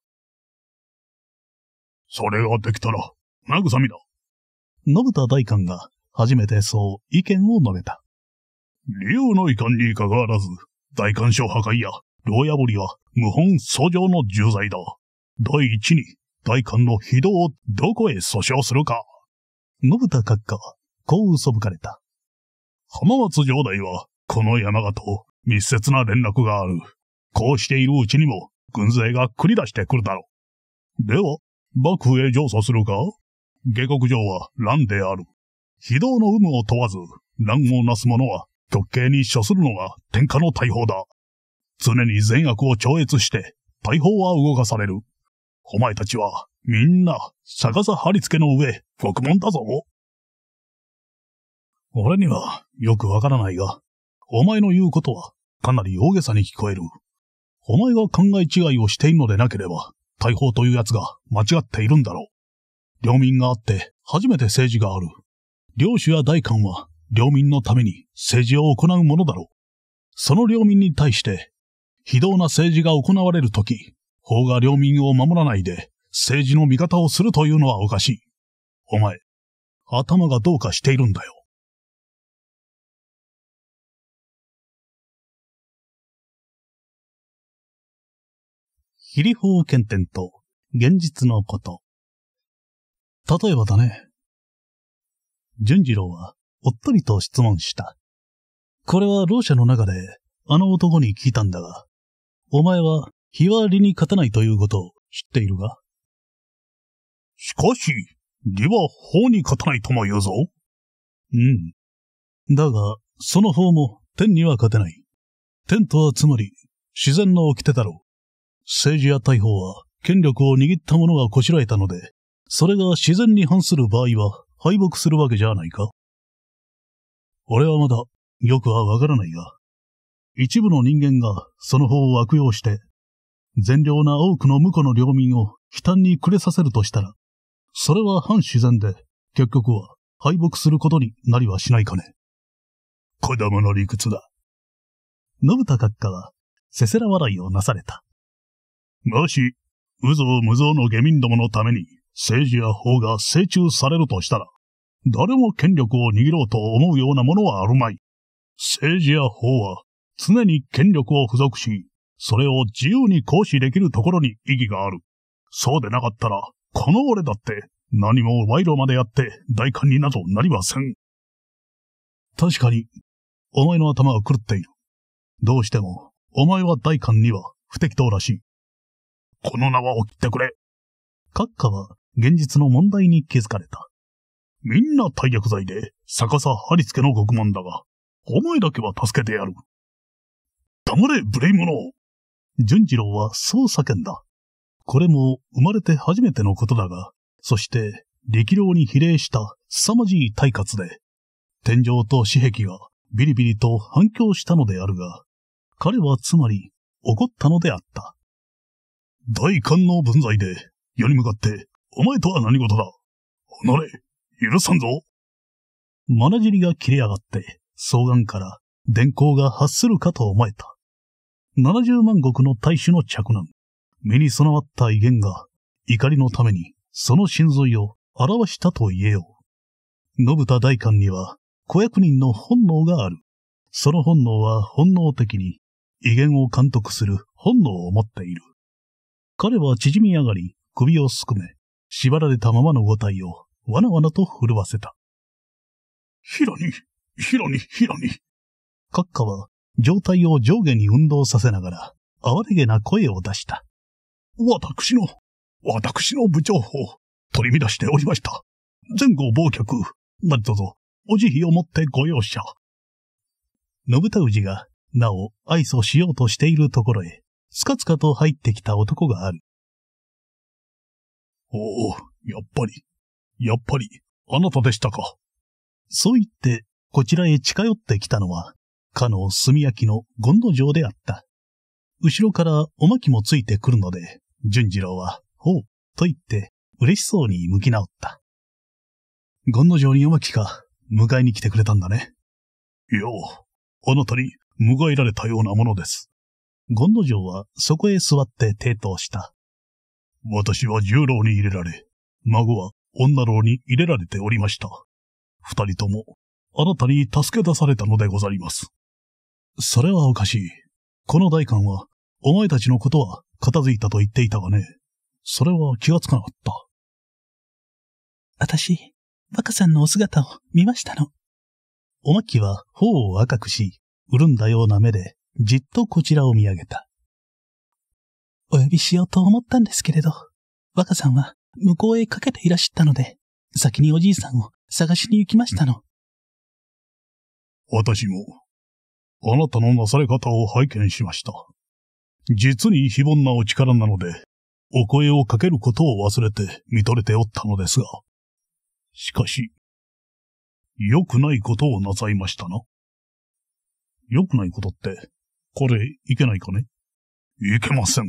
それができたら、慰みだ。信田大官が初めてそう意見を述べた。理由の遺憾にかかわらず、大官所破壊や牢破りは無本訴状の重罪だ。第一に、大官の非道をどこへ訴訟するか。信田閣下は、こう嘘ぶかれた。浜松城代は、この山形と密接な連絡がある。こうしているうちにも、軍勢が繰り出してくるだろう。では、幕府へ上訴するか下国城は乱である。非道の有無を問わず、乱をなす者は極刑に処するのが天下の大法だ。常に善悪を超越して、大法は動かされる。お前たちは、みんな、逆さ張り付けの上、獄門だぞ。俺には、よくわからないが、お前の言うことは、かなり大げさに聞こえる。お前が考え違いをしているのでなければ、大砲というやつが間違っているんだろう。領民があって、初めて政治がある。領主や大官は、領民のために政治を行うものだろう。その領民に対して、非道な政治が行われるとき、法が領民を守らないで、政治の味方をするというのはおかしい。お前、頭がどうかしているんだよ。非理法検定と現実のこと。例えばだね。淳次郎はおっとりと質問した。これはろう者の中であの男に聞いたんだが、お前は日割りに勝たないということを知っているが。しかし、利は法に勝たないとも言うぞ。うん。だが、その法も天には勝てない。天とはつまり、自然の掟だろう。政治や大法は、権力を握った者がこしらえたので、それが自然に反する場合は、敗北するわけじゃないか。俺はまだ、よくはわからないが、一部の人間がその法を悪用して、善良な多くの婿の領民を悲嘆に暮れさせるとしたら、それは反自然で、結局は敗北することになりはしないかね。子供の理屈だ。信田閣下は、せせら笑いをなされた。もし、無造無造の下民どものために、政治や法が成中されるとしたら、誰も権力を握ろうと思うようなものはあるまい。政治や法は、常に権力を付属し、それを自由に行使できるところに意義がある。そうでなかったら、この俺だって何も賄賂までやって大官になどなりません。確かに、お前の頭は狂っている。どうしても、お前は大官には不適当らしい。この縄を切ってくれ。閣下は現実の問題に気づかれた。みんな大逆剤で逆さ貼り付けの獄門だが、お前だけは助けてやる。黙れ、無礼者淳次郎はそう叫んだ。これも生まれて初めてのことだが、そして力量に比例した凄まじい体活で、天井と紙壁がビリビリと反響したのであるが、彼はつまり怒ったのであった。大官の分際で、世に向かって、お前とは何事だおれ、許さんぞまなじりが切れ上がって、双眼から電光が発するかと思えた。70万石の大使の着難。目に備わった威厳が、怒りのために、その心髄を表したと言えよう。信田大官には、子役人の本能がある。その本能は本能的に、威厳を監督する本能を持っている。彼は縮み上がり、首をすくめ、縛られたままの五体を、わなわなと震わせた。ヒロに、ヒロに、ヒロに。閣下は、状態を上下に運動させながら、哀れげな声を出した。私の、私の部長を取り乱しておりました。前後忘却、何卒、お慈悲をもってご容赦。信太氏が、なお、愛想しようとしているところへ、つかつかと入ってきた男がある。おお、やっぱり、やっぱり、あなたでしたか。そう言って、こちらへ近寄ってきたのは、かの炭焼きの権土城であった。後ろからおまきもついてくるので、淳次郎は、ほう、と言って、嬉しそうに向き直った。権土城におまきか、迎えに来てくれたんだね。いや、あなたに迎えられたようなものです。権土城はそこへ座って抵当した。私は重郎に入れられ、孫は女郎に入れられておりました。二人とも、あなたに助け出されたのでございます。それはおかしい。この代官は、お前たちのことは片付いたと言っていたがね。それは気がつかなかった。私、若さんのお姿を見ましたの。おまきは頬を赤くし、潤んだような目で、じっとこちらを見上げた。お呼びしようと思ったんですけれど、若さんは向こうへかけていらっしゃったので、先におじいさんを探しに行きましたの。私もあなたのなされ方を拝見しました。実に非凡なお力なので、お声をかけることを忘れて見とれておったのですが。しかし、良くないことをなさいましたな。良くないことって、これ、いけないかねいけません。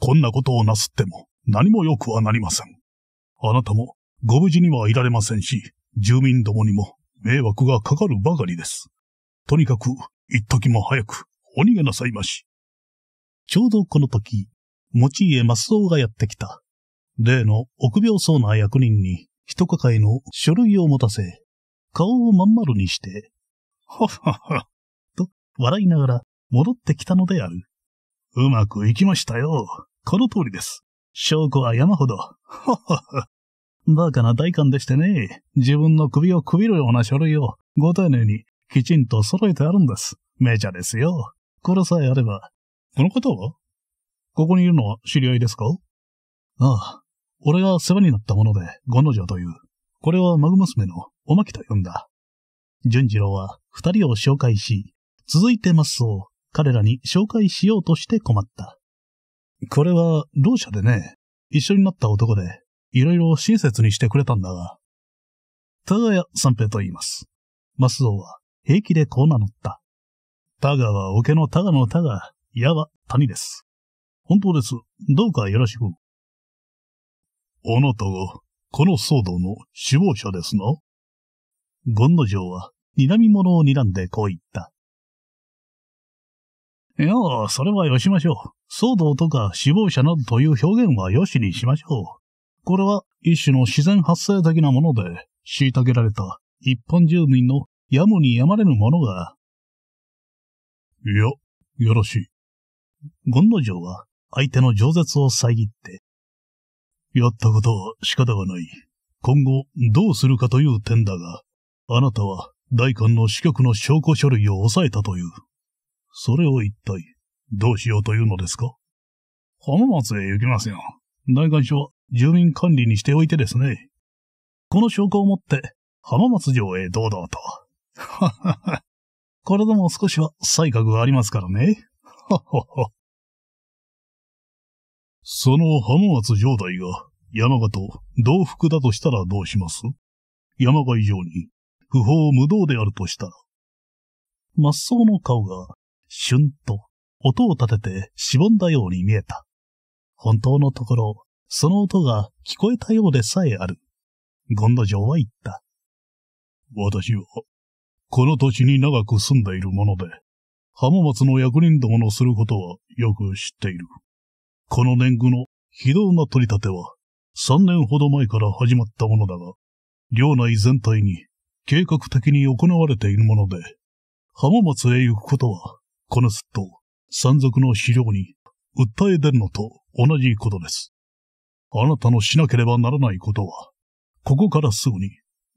こんなことをなすっても何も良くはなりません。あなたもご無事にはいられませんし、住民どもにも迷惑がかかるばかりです。とにかく一時も早く、お逃げなさいまし。ちょうどこの時、持家松尾がやってきた。例の臆病そうな役人に、一抱えの書類を持たせ、顔をまん丸にして、はっはっは、と笑いながら戻ってきたのである。うまくいきましたよ。この通りです。証拠は山ほど。はっはっは。バカな大官でしてね、自分の首をくびるような書類をご丁寧にきちんと揃えてあるんです。メジャーですよ。これさえあれば。この方はここにいるのは知り合いですかああ、俺が世話になったもので、ゴノジョという。これはマグ娘のおまきと呼んだ。順次郎は二人を紹介し、続いてマスを彼らに紹介しようとして困った。これは、う者でね、一緒になった男で、いろいろ親切にしてくれたんだが。たがや三平と言います。マスオは平気でこう名乗った。タガは桶のタガのタガ、矢は谷です。本当です。どうかよろしく。あなたが、この騒動の死亡者ですな。権之城は、睨み者を睨んでこう言った。いやそれはよしましょう。騒動とか死亡者などという表現はよしにしましょう。これは一種の自然発生的なもので、虐げられた一般住民のやむにやまれぬのが。いや、よろしい。権之城は相手の饒舌を遮って。やったことは仕方がない。今後どうするかという点だが、あなたは大官の支局の証拠書類を押さえたという。それを一体、どうしようというのですか浜松へ行きますよ。大官所は住民管理にしておいてですね。この証拠をもって、浜松城へ堂々と。体も少しは才覚がありますからね。その浜松城代が山鹿と同服だとしたらどうします山形以上に不法無道であるとしたら。真っ青の顔が、シュンと音を立ててしぼんだように見えた。本当のところ、その音が聞こえたようでさえある。ゴンド城は言った。私はこの土地に長く住んでいるもので、浜松の役人どものすることはよく知っている。この年貢の非道な取り立ては、3年ほど前から始まったものだが、領内全体に計画的に行われているもので、浜松へ行くことは、このすっと山賊の資料に訴え出るのと同じことです。あなたのしなければならないことは、ここからすぐに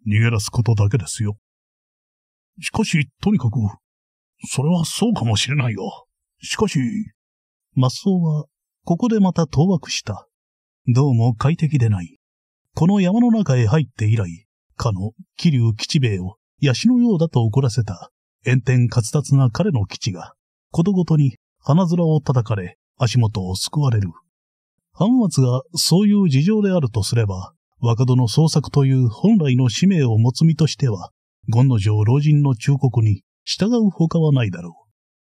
逃げ出すことだけですよ。しかし、とにかく、それはそうかもしれないよ。しかし、マスオは、ここでまた当惑した。どうも快適でない。この山の中へ入って以来、かの桐生吉兵衛をヤシのようだと怒らせた、炎天滑達な彼の基地が、ことごとに花面を叩かれ、足元を救われる。浜松がそういう事情であるとすれば、若戸の創作という本来の使命を持つ身としては、ゴンの城老人の忠告に従う他はないだろう。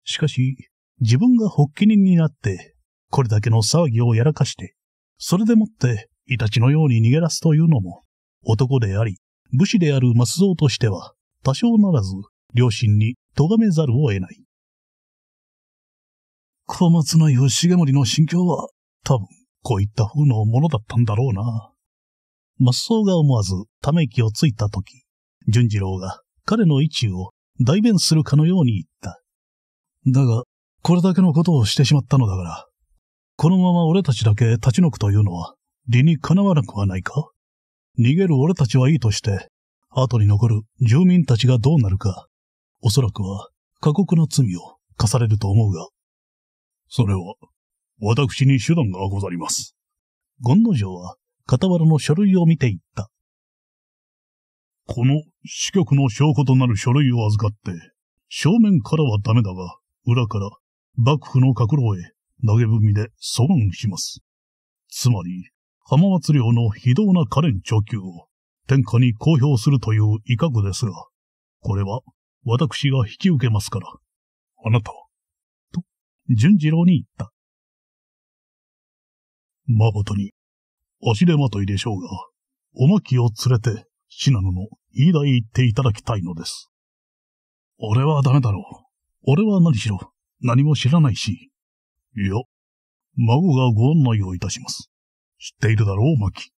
しかし、自分が発起人になって、これだけの騒ぎをやらかして、それでもって、イタチのように逃げ出すというのも、男であり、武士である松蔵としては、多少ならず、両親に咎めざるを得ない。小松内吉重盛の心境は、多分、こういった風のものだったんだろうな。松蔵が思わずため息をついたとき、順次郎が彼の意中を代弁するかのように言った。だが、これだけのことをしてしまったのだから、このまま俺たちだけ立ち退くというのは理にかなわなくはないか逃げる俺たちはいいとして、後に残る住民たちがどうなるか、おそらくは過酷な罪を課されると思うが。それは、私に手段がござります。権之丞は、傍らの書類を見ていった。この死局の証拠となる書類を預かって、正面からはダメだが、裏から幕府の閣楼へ投げ踏みで処分します。つまり、浜松領の非道な可憐長級を天下に公表するという威嚇ですが、これは私が引き受けますから、あなたは、と、順次郎に言った。誠に、足手まといでしょうが、おまきを連れてシナノの言いへ行っていただきたいのです。俺はダメだろう。俺は何しろ、何も知らないし。いや、孫がご案内をいたします。知っているだろう、マキ。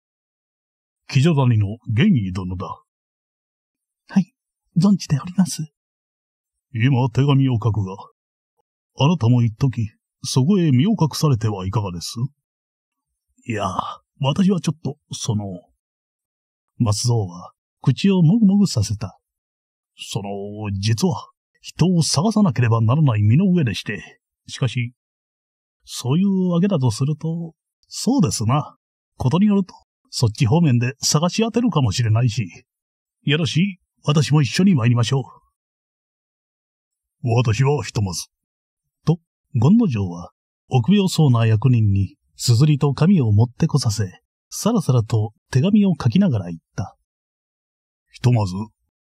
キジョダニの玄義殿だ。はい、存じております。今手紙を書くが、あなたも一時、そこへ身を隠されてはいかがですいや、私はちょっと、その、松蔵は口をもぐもぐさせた。その、実は、人を探さなければならない身の上でして、しかし、そういうわけだとすると、そうですな。ことによると、そっち方面で探し当てるかもしれないし。よろしい私も一緒に参りましょう。私はひとまず。と、権之丞城は、臆病そうな役人に、すずりと髪を持ってこさせ、さらさらと手紙を書きながら言った。ひとまず、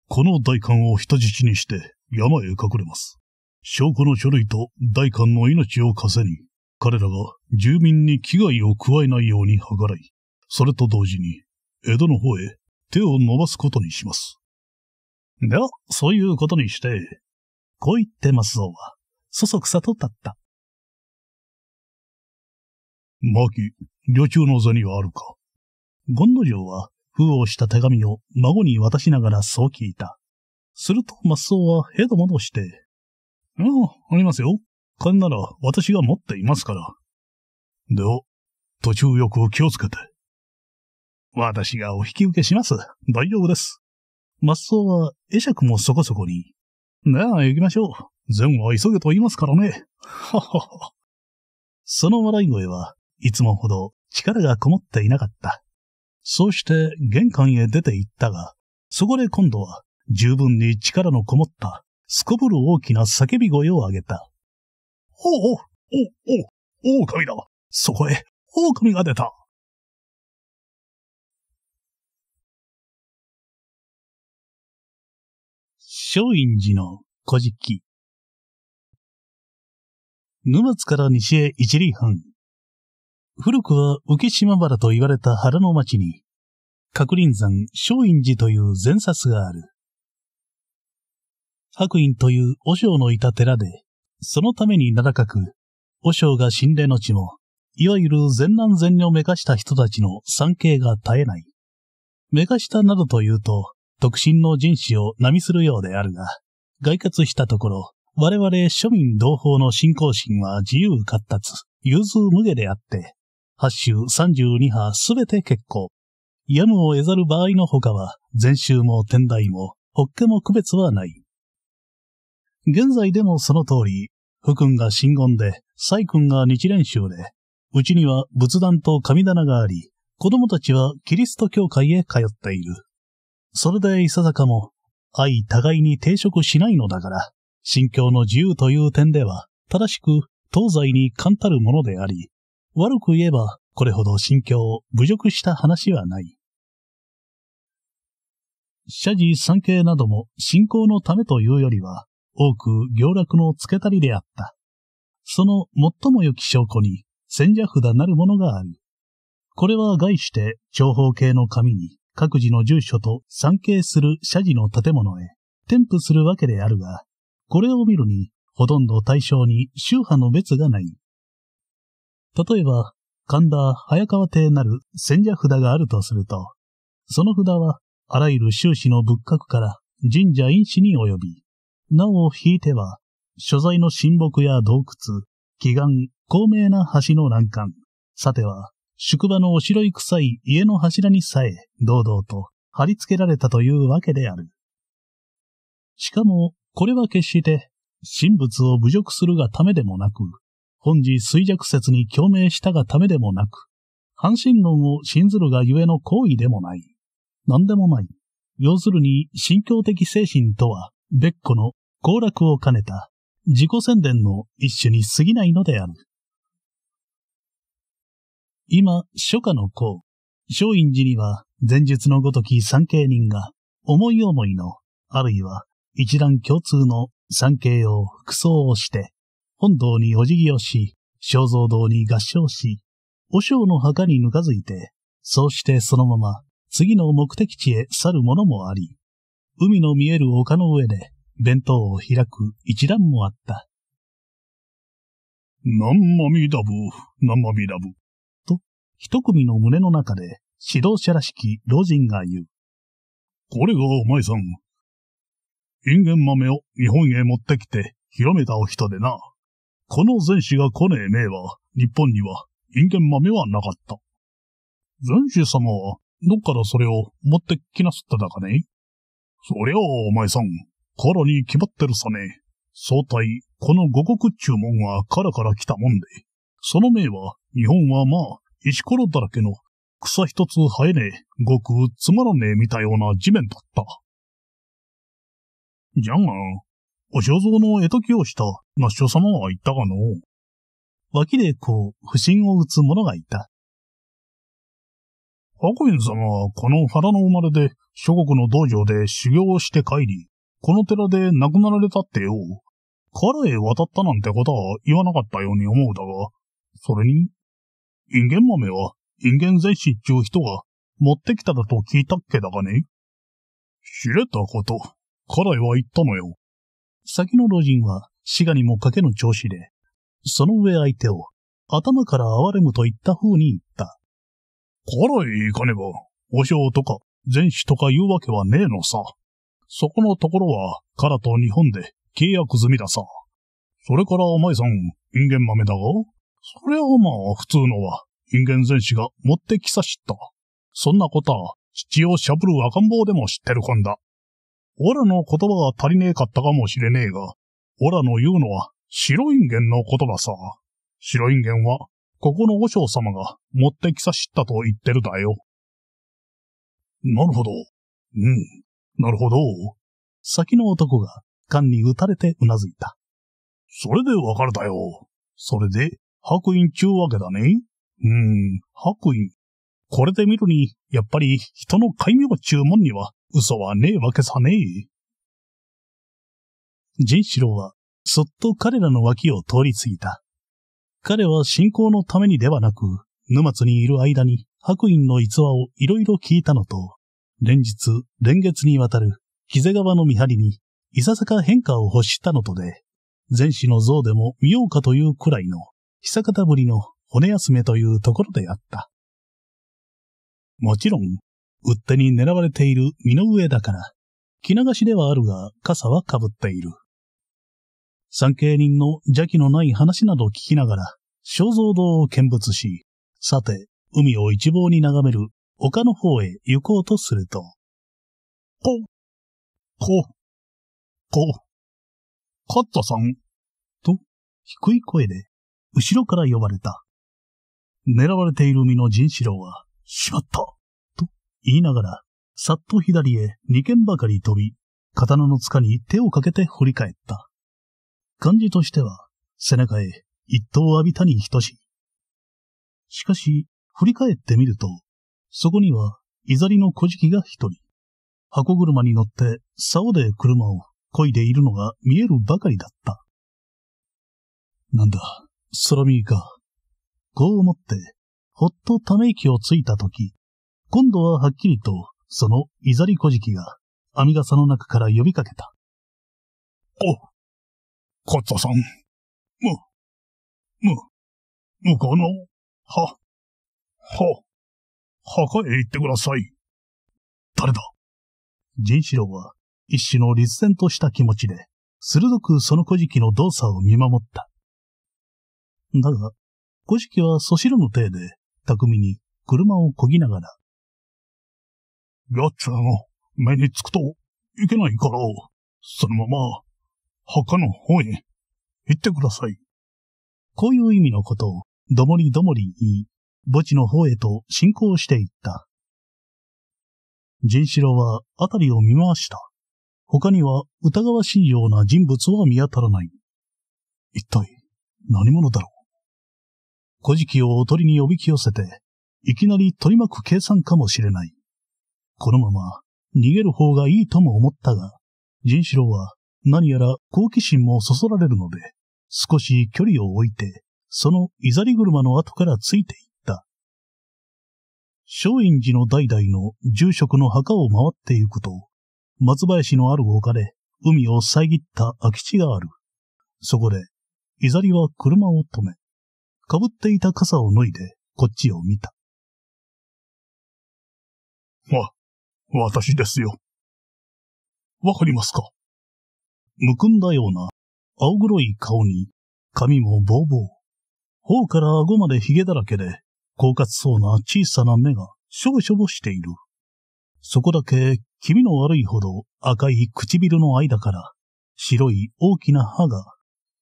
この代官を人質にして山へ隠れます。証拠の書類と代官の命を稼ぎ、彼らが住民に危害を加えないように計らい、それと同時に江戸の方へ手を伸ばすことにします。では、そういうことにして、こう言ってすぞは、そそくさと立った。マキ、旅中の座にはあるか。権土城は封をした手紙を孫に渡しながらそう聞いた。するとマスオはヘドモドして、ああ、ありますよ。金なら私が持っていますから。では、途中よく気をつけて。私がお引き受けします。大丈夫です。マスオは会釈もそこそこに。では行きましょう。善は急げと言いますからね。ははは。その笑い声はいつもほど力がこもっていなかった。そうして玄関へ出て行ったが、そこで今度は十分に力のこもった、すこぶる大きな叫び声を上げた。おお、お、お、狼だそこへ、狼が出た松陰寺の古事記。沼津から西へ一里半、古くは浮島原と言われた原の町に、格林山松陰寺という前札がある。白院という和尚のいた寺で、そのために名高く、和尚が心霊の地も、いわゆる善男善女をめかした人たちの参詣が絶えない。めかしたなどというと、独身の人士を並みするようであるが、外活したところ、我々庶民同胞の信仰心は自由活達、融通無下であって、8週32波すべて結構。やむを得ざる場合の他は、全州も天台も、ホッケも区別はない。現在でもその通り、福君が真言で、西君が日蓮宗で、うちには仏壇と神棚があり、子供たちはキリスト教会へ通っている。それでいささかも、愛互いに抵触しないのだから、信教の自由という点では、正しく東西に冠たるものであり、悪く言えば、これほど心境を侮辱した話はない。社寺参詣なども信仰のためというよりは、多く行楽のつけたりであった。その最も良き証拠に、戦者札なるものがある。これは概して、長方形の紙に、各自の住所と参詣する社寺の建物へ、添付するわけであるが、これを見るに、ほとんど対象に宗派の別がない。例えば、神田早川邸なる千社札があるとすると、その札は、あらゆる収支の仏閣から神社院士に及び、なお引いては、所在の神木や洞窟、祈願、高名な橋の欄干、さては、宿場のお白い臭い家の柱にさえ、堂々と貼り付けられたというわけである。しかも、これは決して、神仏を侮辱するがためでもなく、本時衰弱説に共鳴したがためでもなく、半信論を信ずるがゆえの行為でもない。何でもない。要するに、信教的精神とは、別個の行楽を兼ねた自己宣伝の一種に過ぎないのである。今、初夏の項、松陰寺には前述のごとき参詣人が、思い思いの、あるいは一段共通の参詣を服装をして、本堂にお辞儀をし、肖像堂に合唱し、和尚の墓にぬかづいて、そうしてそのまま次の目的地へ去るものもあり、海の見える丘の上で弁当を開く一覧もあった。なんまみだぶ、なんまみだぶ。と、一組の胸の中で指導者らしき老人が言う。これがお前さん。インゲン豆を日本へ持ってきて広めたお人でな。この前子が来ねえ名は、日本には人間豆はなかった。前子様は、どっからそれを持ってきなすっただかねそりゃあお前さん、からに決まってるさね。相対、この五国注文はからから来たもんで、その名は、日本はまあ、石ころだらけの草一つ生えねえ、ごくつまらねえ見たような地面だった。じゃが、お肖像の絵解きをしたしょ様は言ったかの脇でこう、不審を打つ者がいた。白隠様はこの腹の生まれで諸国の道場で修行をして帰り、この寺で亡くなられたってよ。彼へ渡ったなんてことは言わなかったように思うだが、それに、人間豆は人間全子っ人が持ってきただと聞いたっけだがね。知れたこと、彼は言ったのよ。先の老人は、滋賀にもかけの調子で、その上相手を、頭から哀れむと言った風に言った。からいかねば、おうとか、前死とか言うわけはねえのさ。そこのところは、からと日本で契約済みださ。それからお前さん、人間豆だが、それはまあ普通のは、人間ゲン前が持ってきさしった。そんなことは、父をしゃぶる赤ん坊でも知ってるこんだ。オラの言葉が足りねえかったかもしれねえが、オラの言うのは白人間のことださ。白人間は、ここの和尚様が持ってきさしったと言ってるだよ。なるほど。うん。なるほど。先の男が缶に打たれてうなずいた。それでわかるだよ。それで、白衣中わけだね。うーん、白衣。これで見るに、やっぱり人の戒名注文には嘘はねえわけさねえ。仁四郎はそっと彼らの脇を通り過ぎた。彼は信仰のためにではなく、沼津にいる間に白隠の逸話をいろいろ聞いたのと、連日、連月にわたる、木瀬川の見張りに、いささか変化を欲したのとで、前史の像でも見ようかというくらいの、久方ぶりの骨休めというところであった。もちろん、売てに狙われている身の上だから、着流しではあるが傘はかぶっている。産経人の邪気のない話など聞きながら、肖像堂を見物し、さて、海を一望に眺める丘の方へ行こうとすると、こ、こ、こ、カッタさん、と、低い声で、後ろから呼ばれた。狙われている身の人四郎は、しまったと言いながら、さっと左へ二軒ばかり飛び、刀の塚に手をかけて振り返った。感じとしては、背中へ一刀を浴びたに等しい。しかし、振り返ってみると、そこには、いざりの小敷が一人、箱車に乗って、竿で車を漕いでいるのが見えるばかりだった。なんだ、空耳か。こう思って、ほっとため息をついたとき、今度ははっきりと、そのいざりこじきが、網笠の中から呼びかけた。お、カッタさん、む、む、向こうの、は、は、墓へ行ってください。誰だ人四郎は、一種の立然とした気持ちで、鋭くその小事記の動作を見守った。だが、小事記はそしるの体で、巧みに車を漕ぎながら。やっちゃを目につくといけないから、そのまま墓の方へ行ってください。こういう意味のことをどもりどもり言い、墓地の方へと進行していった。人四郎は辺りを見回した。他には疑わしいような人物は見当たらない。一体何者だろう古事記をおとりにおびき寄せて、いきなり取り巻く計算かもしれない。このまま逃げる方がいいとも思ったが、仁四郎は何やら好奇心もそそられるので、少し距離を置いて、そのいざり車の後からついていった。松陰寺の代々の住職の墓を回ってゆくと、松林のある丘で海を遮った空き地がある。そこで、いざりは車を止め、かぶっていた傘を脱いで、こっちを見た。わ、私ですよ。わかりますかむくんだような、青黒い顔に、髪もぼうぼう。頬から顎まで髭だらけで、狡猾そうな小さな目がしょぼしょぼしている。そこだけ気味の悪いほど赤い唇の間から白い大きな歯が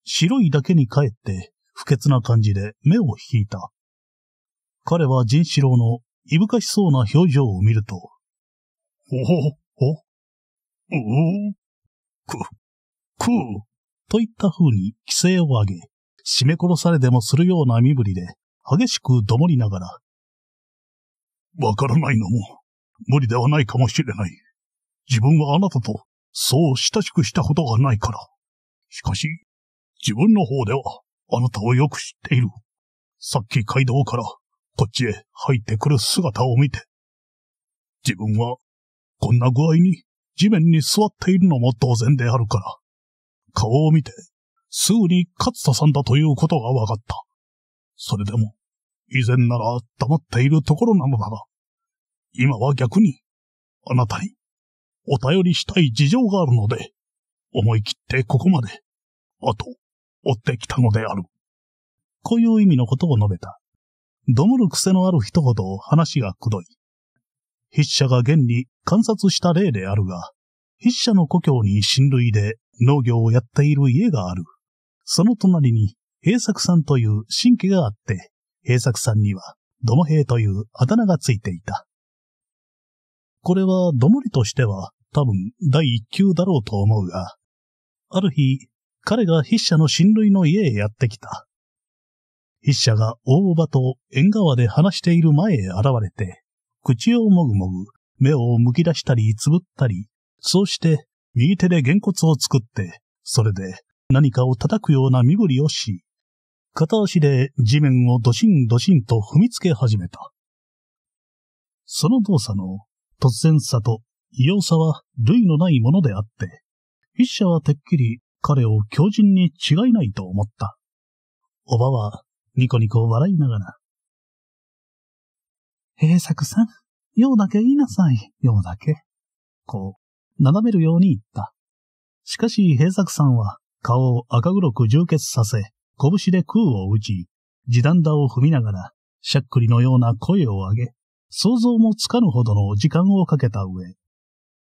白いだけに帰って不潔な感じで目を引いた。彼は仁志郎のいぶかしそうな表情を見ると、おお、お、ん、く、く、といった風に規制を上げ、締め殺されでもするような身振りで、激しくどもりながら、わからないのも、無理ではないかもしれない。自分はあなたと、そう親しくしたことがないから。しかし、自分の方では、あなたをよく知っている。さっき街道からこっちへ入ってくる姿を見て、自分はこんな具合に地面に座っているのも当然であるから、顔を見てすぐに勝田さんだということが分かった。それでも、以前なら黙っているところなのだが、今は逆に、あなたに、お便りしたい事情があるので、思い切ってここまで、あと追ってきたのである。こういう意味のことを述べた。どもる癖のある人ほど話がくどい。筆者が現に観察した例であるが、筆者の故郷に親類で農業をやっている家がある。その隣に平作さんという新規があって、平作さんにはどもいというあだ名がついていた。これはどもりとしては多分第一級だろうと思うが、ある日、彼が筆者の親類の家へやってきた。筆者が大場と縁側で話している前へ現れて、口をもぐもぐ、目をむき出したりつぶったり、そうして右手で原骨を作って、それで何かを叩くような身振りをし、片足で地面をドシンドシンと踏みつけ始めた。その動作の突然さと異様さは類のないものであって、筆者はてっきり彼を狂人に違いないと思った。おばは、ニコニコ笑いながら。平作さん、ようだけ言いなさい、ようだけ。こう、なだめるように言った。しかし平作さんは、顔を赤黒く充血させ、拳で空を打ち、地団打を踏みながら、しゃっくりのような声を上げ、想像もつかぬほどの時間をかけた上、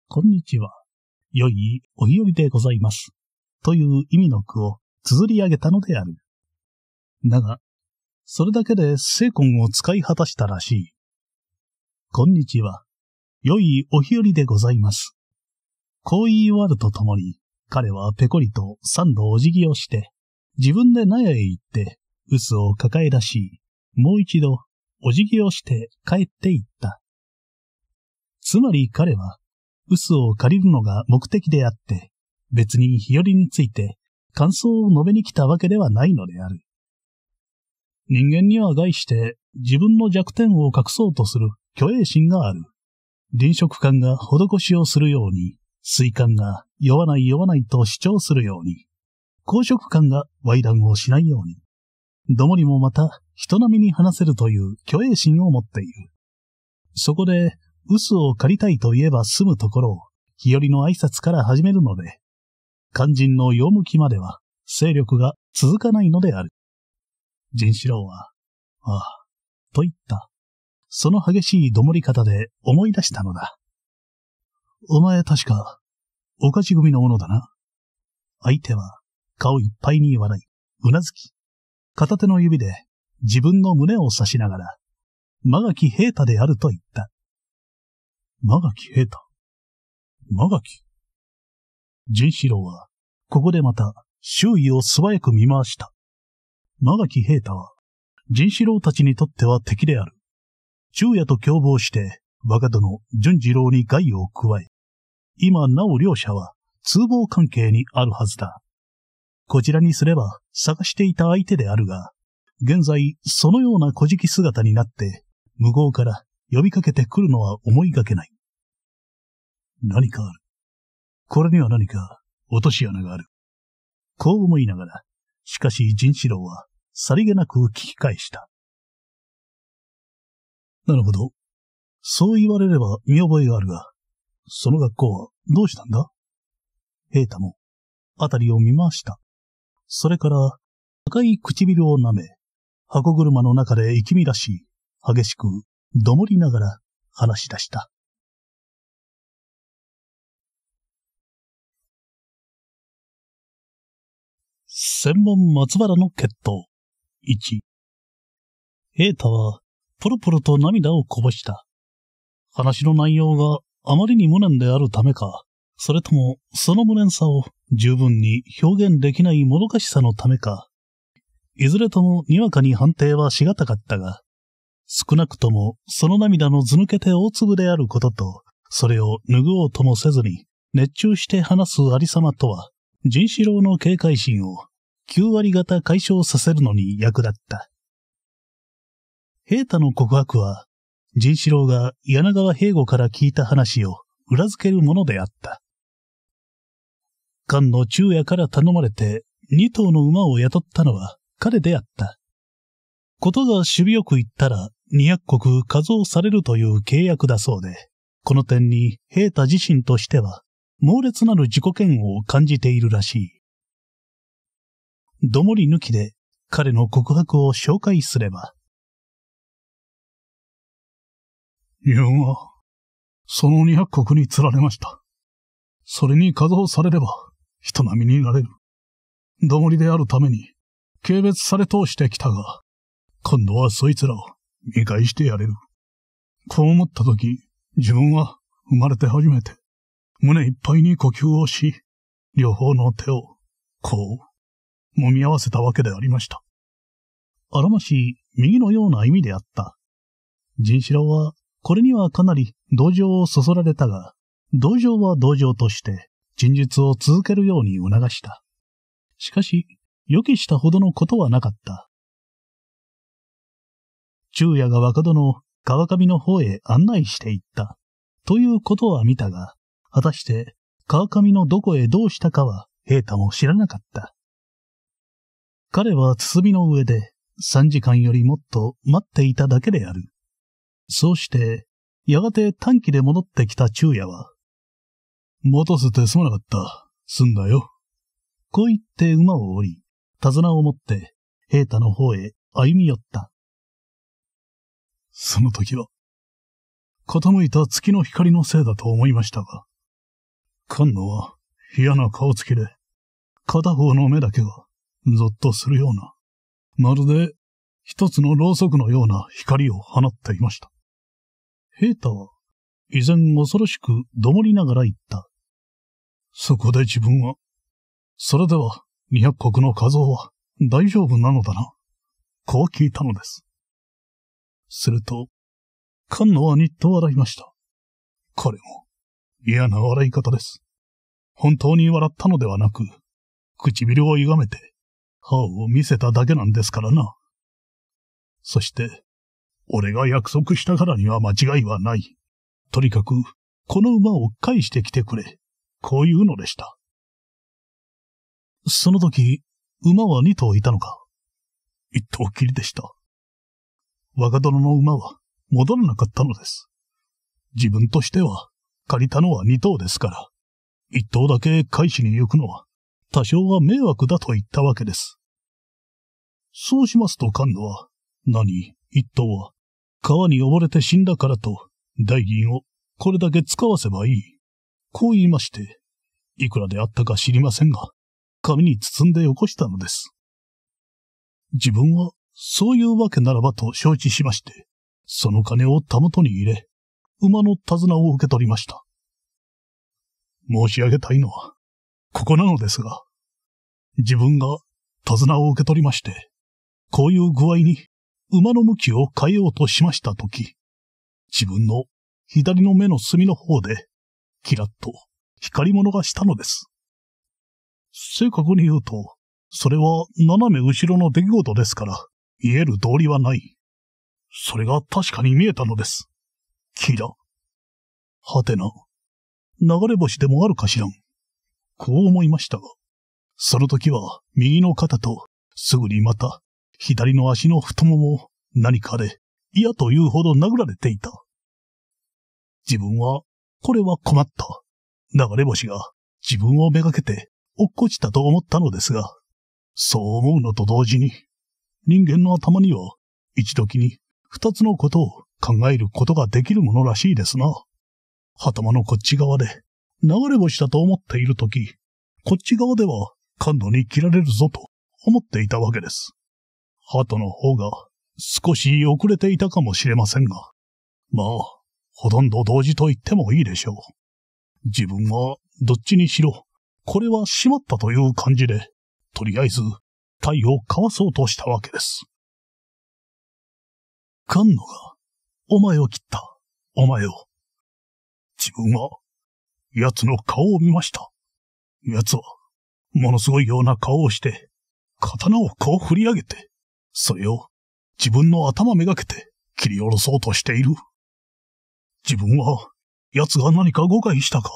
こんにちは。良いお日和でございます。という意味の句を綴り上げたのである。だが、それだけで聖魂を使い果たしたらしい。こんにちは。良いお日和でございます。こう言い終わるとともに、彼はペコリと三度お辞儀をして、自分で納屋へ行って、嘘を抱え出し、もう一度、お辞儀をして帰って行った。つまり彼は、嘘を借りるのが目的であって、別に日和について感想を述べに来たわけではないのである。人間には害して自分の弱点を隠そうとする虚栄心がある。臨食感が施しをするように、水感が酔わない酔わないと主張するように、公職感が歪談をしないように、どもりもまた人並みに話せるという虚栄心を持っている。そこで、嘘を借りたいと言えば済むところを、日和の挨拶から始めるので、肝心の読む気までは勢力が続かないのである。人四郎は、ああ、と言った。その激しいどもり方で思い出したのだ。お前確か、おかし組のものだな。相手は、顔いっぱいに笑い、うなずき、片手の指で自分の胸を刺しながら、間垣平太であると言った。間垣平太間垣純四郎は、ここでまた、周囲を素早く見回した。間垣平太は、純四郎たちにとっては敵である。昼夜と共謀して、若殿順次郎に害を加え、今なお両者は通謀関係にあるはずだ。こちらにすれば探していた相手であるが、現在そのような小じき姿になって、無謀から呼びかけてくるのは思いがけない。何かある。これには何か落とし穴がある。こう思いながら、しかし仁志郎はさりげなく聞き返した。なるほど。そう言われれば見覚えがあるが、その学校はどうしたんだ平太も、あたりを見回した。それから、赤い唇を舐め、箱車の中で息き乱し激しく、どもりながら話し出した。専門松原の決闘。1。栄太は、ポロポロと涙をこぼした。話の内容があまりに無念であるためか、それとも、その無念さを十分に表現できないもどかしさのためか、いずれともにわかに判定はしがたかったが、少なくともその涙の図抜けて大粒であることと、それを拭おうともせずに、熱中して話す有様とは、仁志郎の警戒心を9割方解消させるのに役立った。平太の告白は、仁四郎が柳川平吾から聞いた話を裏付けるものであった。菅の中夜から頼まれて2頭の馬を雇ったのは彼であった。ことが守備よく言ったら200国加増されるという契約だそうで、この点に平太自身としては猛烈なる自己嫌悪を感じているらしい。どもり抜きで彼の告白を紹介すれば。ユンは、その二百国に釣られました。それに稼働されれば、人並みになれる。どもりであるために、軽蔑され通してきたが、今度はそいつらを見返してやれる。こう思ったとき、自分は生まれて初めて、胸いっぱいに呼吸をし、両方の手を、こう、揉み合わせたわけでありました。あらまし右のような意味であった。人四郎は、これにはかなり同情をそそられたが、同情は同情として、陳述を続けるように促した。しかし、予期したほどのことはなかった。昼夜が若殿川上の方へ案内していった。ということは見たが、果たして川上のどこへどうしたかは平太も知らなかった。彼は堤の上で3時間よりもっと待っていただけである。そうして、やがて短期で戻ってきた昼夜は、待たせてすまなかった。すんだよ。こう言って馬を降り、手綱を持って平太の方へ歩み寄った。その時は、傾いた月の光のせいだと思いましたが、ン野は嫌な顔つきで、片方の目だけはぞっとするような、まるで一つのろうそくのような光を放っていました。平太は依然恐ろしくどもりながら言った。そこで自分は、それでは二百国の画像は大丈夫なのだな。こう聞いたのです。すると、菅野はにっと笑いました。これも嫌な笑い方です。本当に笑ったのではなく、唇を歪めて歯を見せただけなんですからな。そして、俺が約束したからには間違いはない。とにかく、この馬を返してきてくれ。こういうのでした。その時、馬は2頭いたのか一頭きりでした。若殿の馬は戻らなかったのです。自分としては借りたのは2頭ですから、1頭だけ返しに行くのは多少は迷惑だと言ったわけです。そうしますと感度は、何、一等は、川に溺れて死んだからと、代銀をこれだけ使わせばいい。こう言いまして、いくらであったか知りませんが、紙に包んでよこしたのです。自分は、そういうわけならばと承知しまして、その金をたもとに入れ、馬の手綱を受け取りました。申し上げたいのは、ここなのですが、自分が手綱を受け取りまして、こういう具合に馬の向きを変えようとしましたとき、自分の左の目の隅の方で、キラッと光り物がしたのです。正確に言うと、それは斜め後ろの出来事ですから、言える道理はない。それが確かに見えたのです。キラ。はてな。流れ星でもあるかしらん。こう思いましたが、その時は右の肩とすぐにまた左の足の太もも何かで嫌というほど殴られていた。自分は、これは困った。流れ星が自分をめがけて落っこちたと思ったのですが、そう思うのと同時に、人間の頭には一時に二つのことを考えることができるものらしいですな。頭のこっち側で流れ星だと思っているとき、こっち側では感度に切られるぞと思っていたわけです。鳩の方が少し遅れていたかもしれませんが、まあ、ほとんど同時と言ってもいいでしょう。自分はどっちにしろ、これはしまったという感じで、とりあえず、体をかわそうとしたわけです。菅野が、お前を切った、お前を。自分は、奴の顔を見ました。奴は、ものすごいような顔をして、刀をこう振り上げて、それを自分の頭めがけて切り下ろそうとしている。自分は奴が何か誤解したか、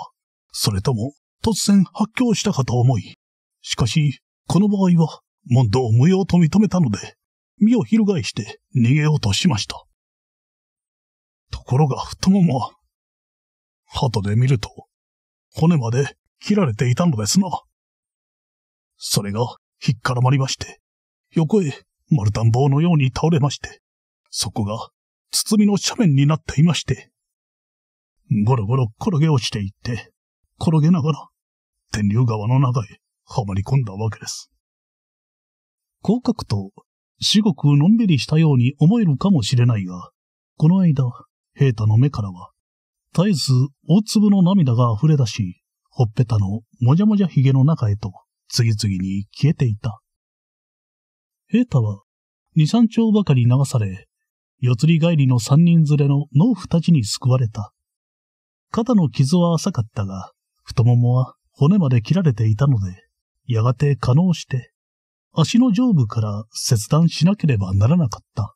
それとも突然発狂したかと思い、しかし、この場合は問答無用と認めたので、身を翻して逃げようとしました。ところが太ももは、後で見ると、骨まで切られていたのですな。それが引っからまりまして、横へ丸暖房のように倒れまして、そこが包みの斜面になっていまして、ゴロゴロ転げ落ちていって、転げながら天竜川の中へはまり込んだわけです。こう書くと、至極のんびりしたように思えるかもしれないが、この間、平太の目からは、絶えず大粒の涙が溢れ出し、ほっぺたのもじゃもじゃ髭の中へと、次々に消えていた。平太は、二三丁ばかり流され、四つり帰りの三人連れの農夫たちに救われた。肩の傷は浅かったが、太ももは骨まで切られていたので、やがて可能して、足の上部から切断しなければならなかった。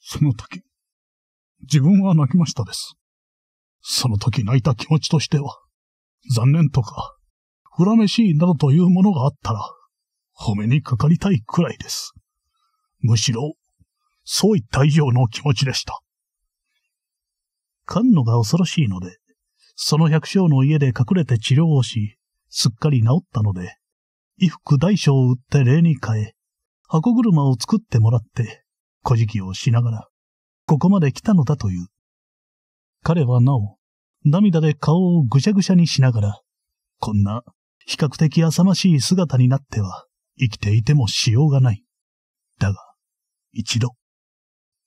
その時、自分は泣きましたです。その時泣いた気持ちとしては、残念とか、恨めしいなどというものがあったら、褒めにかかりたいくらいです。むしろ、そういった以上の気持ちでした。かんのが恐ろしいので、その百姓の家で隠れて治療をし、すっかり治ったので、衣服大小を売って礼に変え、箱車を作ってもらって、小食をしながら、ここまで来たのだという。彼はなお、涙で顔をぐしゃぐしゃにしながら、こんな比較的浅ましい姿になっては、生きていてもしようがない。だが、一度、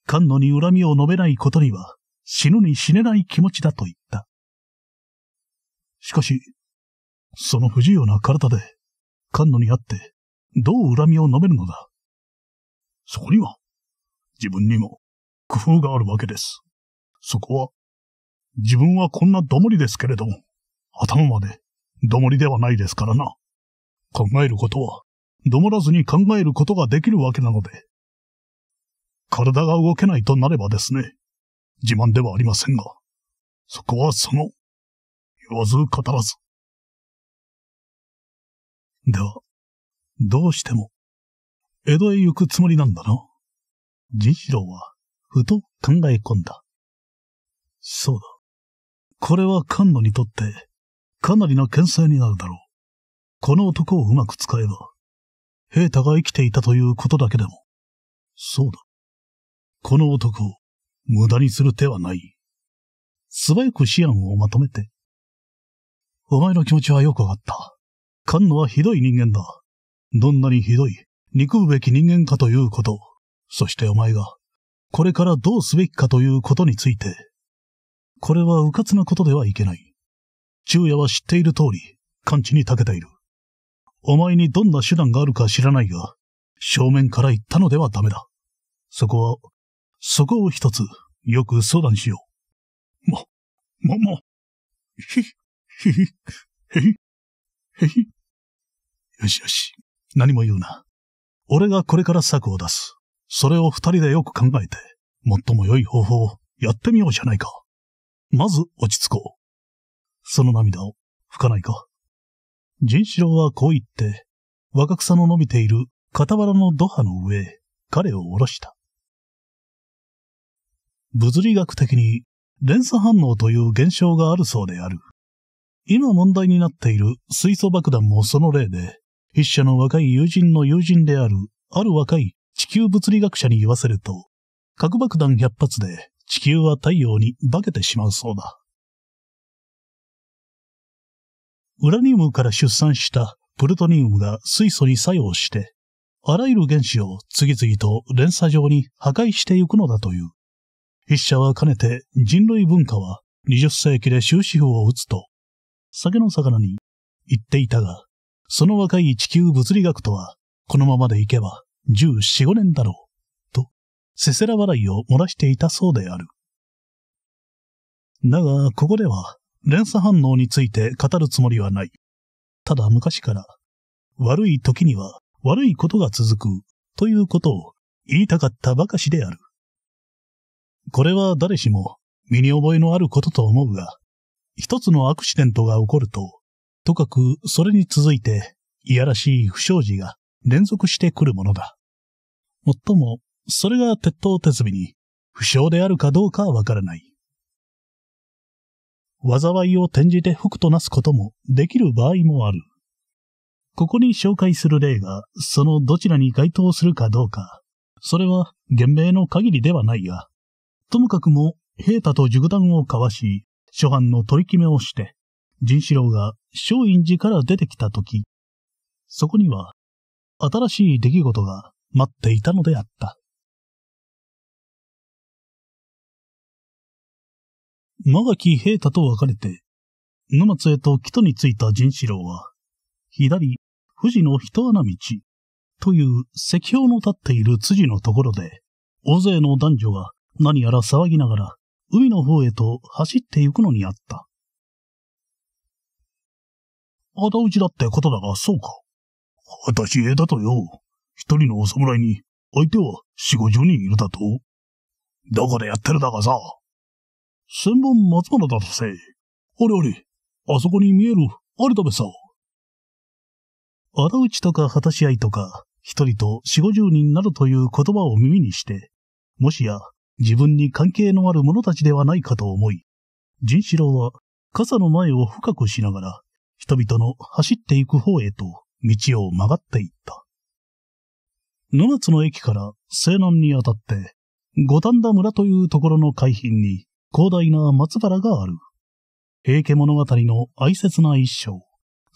菅野に恨みを述べないことには、死ぬに死ねない気持ちだと言った。しかし、その不自由な体で、菅野に会って、どう恨みを述べるのだ。そこには、自分にも、工夫があるわけです。そこは、自分はこんなどもりですけれども、頭まで、どもりではないですからな。考えることは、どもらずに考えることができるわけなので。体が動けないとなればですね、自慢ではありませんが、そこはその、言わず語らず。では、どうしても、江戸へ行くつもりなんだな。次郎は、ふと考え込んだ。そうだ。これは菅野にとって、かなりの牽制になるだろう。この男をうまく使えば、平太が生きていたということだけでも。そうだ。この男を無駄にする手はない。素早く思案をまとめて。お前の気持ちはよくわかった。菅野はひどい人間だ。どんなにひどい、憎むべき人間かということ。そしてお前が、これからどうすべきかということについて。これは迂闊なことではいけない。昼夜は知っている通り、感知に長けている。お前にどんな手段があるか知らないが、正面から言ったのではダメだ。そこは、そこを一つ、よく相談しよう。ま、ま、ま、ひ、ひ、ひ、へひ、へひ。よしよし、何も言うな。俺がこれから策を出す。それを二人でよく考えて、最も良い方法をやってみようじゃないか。まず落ち着こう。その涙を拭かないか。人四郎はこう言って、若草の伸びている傍らの土波の上へ彼を下ろした。物理学的に連鎖反応という現象があるそうである。今問題になっている水素爆弾もその例で、筆者の若い友人の友人である、ある若い地球物理学者に言わせると、核爆弾100発で地球は太陽に化けてしまうそうだ。ウラニウムから出産したプルトニウムが水素に作用して、あらゆる原子を次々と連鎖上に破壊していくのだという。筆者はかねて人類文化は20世紀で終止符を打つと、酒の魚に言っていたが、その若い地球物理学とは、このままでいけば14、5年だろう、と、せせら笑いを漏らしていたそうである。だが、ここでは、連鎖反応について語るつもりはない。ただ昔から、悪い時には悪いことが続くということを言いたかったばかしである。これは誰しも身に覚えのあることと思うが、一つのアクシデントが起こると、とかくそれに続いて、いやらしい不祥事が連続してくるものだ。もっとも、それが鉄頭鉄尾に不祥であるかどうかはわからない。災いを転じて福となすこともできる場合もある。ここに紹介する例が、そのどちらに該当するかどうか、それは厳明の限りではないが、ともかくも、平太と熟談を交わし、諸藩の取り決めをして、仁志郎が松陰寺から出てきたとき、そこには、新しい出来事が待っていたのであった。間垣平太と別れて、沼津へと北に着いた仁四郎は、左、富士の一穴道、という石標の立っている辻のところで、大勢の男女が何やら騒ぎながら、海の方へと走って行くのにあった。あたうちだってことだが、そうか。私、えだとよ。一人のお侍に、相手は四五十人いるだと。どこでやってるだかさ。千本松原だとせ。あれあれ、あそこに見える、あれさべさ。仇討ちとか果たし合いとか、一人と四五十人などという言葉を耳にして、もしや自分に関係のある者たちではないかと思い、仁四郎は傘の前を深くしながら、人々の走っていく方へと道を曲がっていった。七つの駅から西南にあたって、五反田村というところの海浜に広大な松原がある。平家物語の哀切な一章。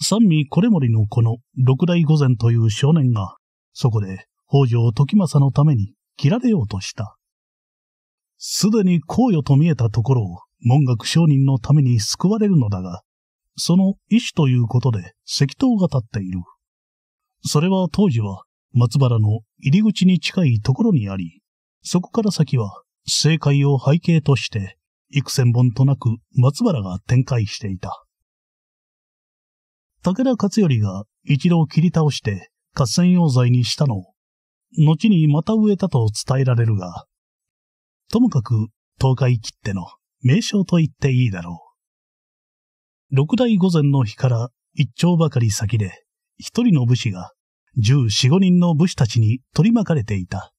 三味これもりのこの六代御前という少年が、そこで北条時政のために切られようとした。すでに皇与と見えたところを文学商人のために救われるのだが、その意志ということで石灯が立っている。それは当時は松原の入り口に近いところにあり、そこから先は政界を背景として幾千本となく松原が展開していた。武田勝頼が一度切り倒して合戦用材にしたのを、後にまた植えたと伝えられるが、ともかく東海切っての名称と言っていいだろう。六代御前の日から一丁ばかり先で、一人の武士が十四五人の武士たちに取り巻かれていた。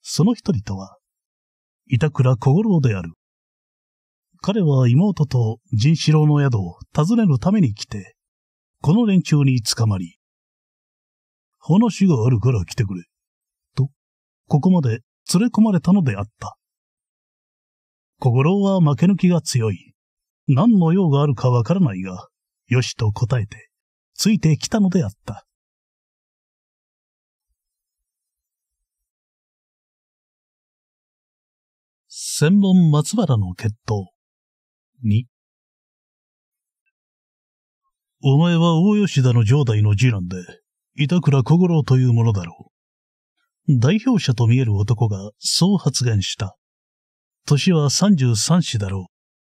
その一人とは、板倉小五郎である。彼は妹と仁四郎の宿を訪ねるために来て、この連中に捕まり、話があるから来てくれ、と、ここまで連れ込まれたのであった。小五郎は負け抜きが強い。何の用があるかわからないが、よしと答えて、ついてきたのであった。千本松原の決闘。2。お前は大吉田の城代の次男で、板倉小五郎というものだろう。代表者と見える男がそう発言した。年は33子だろ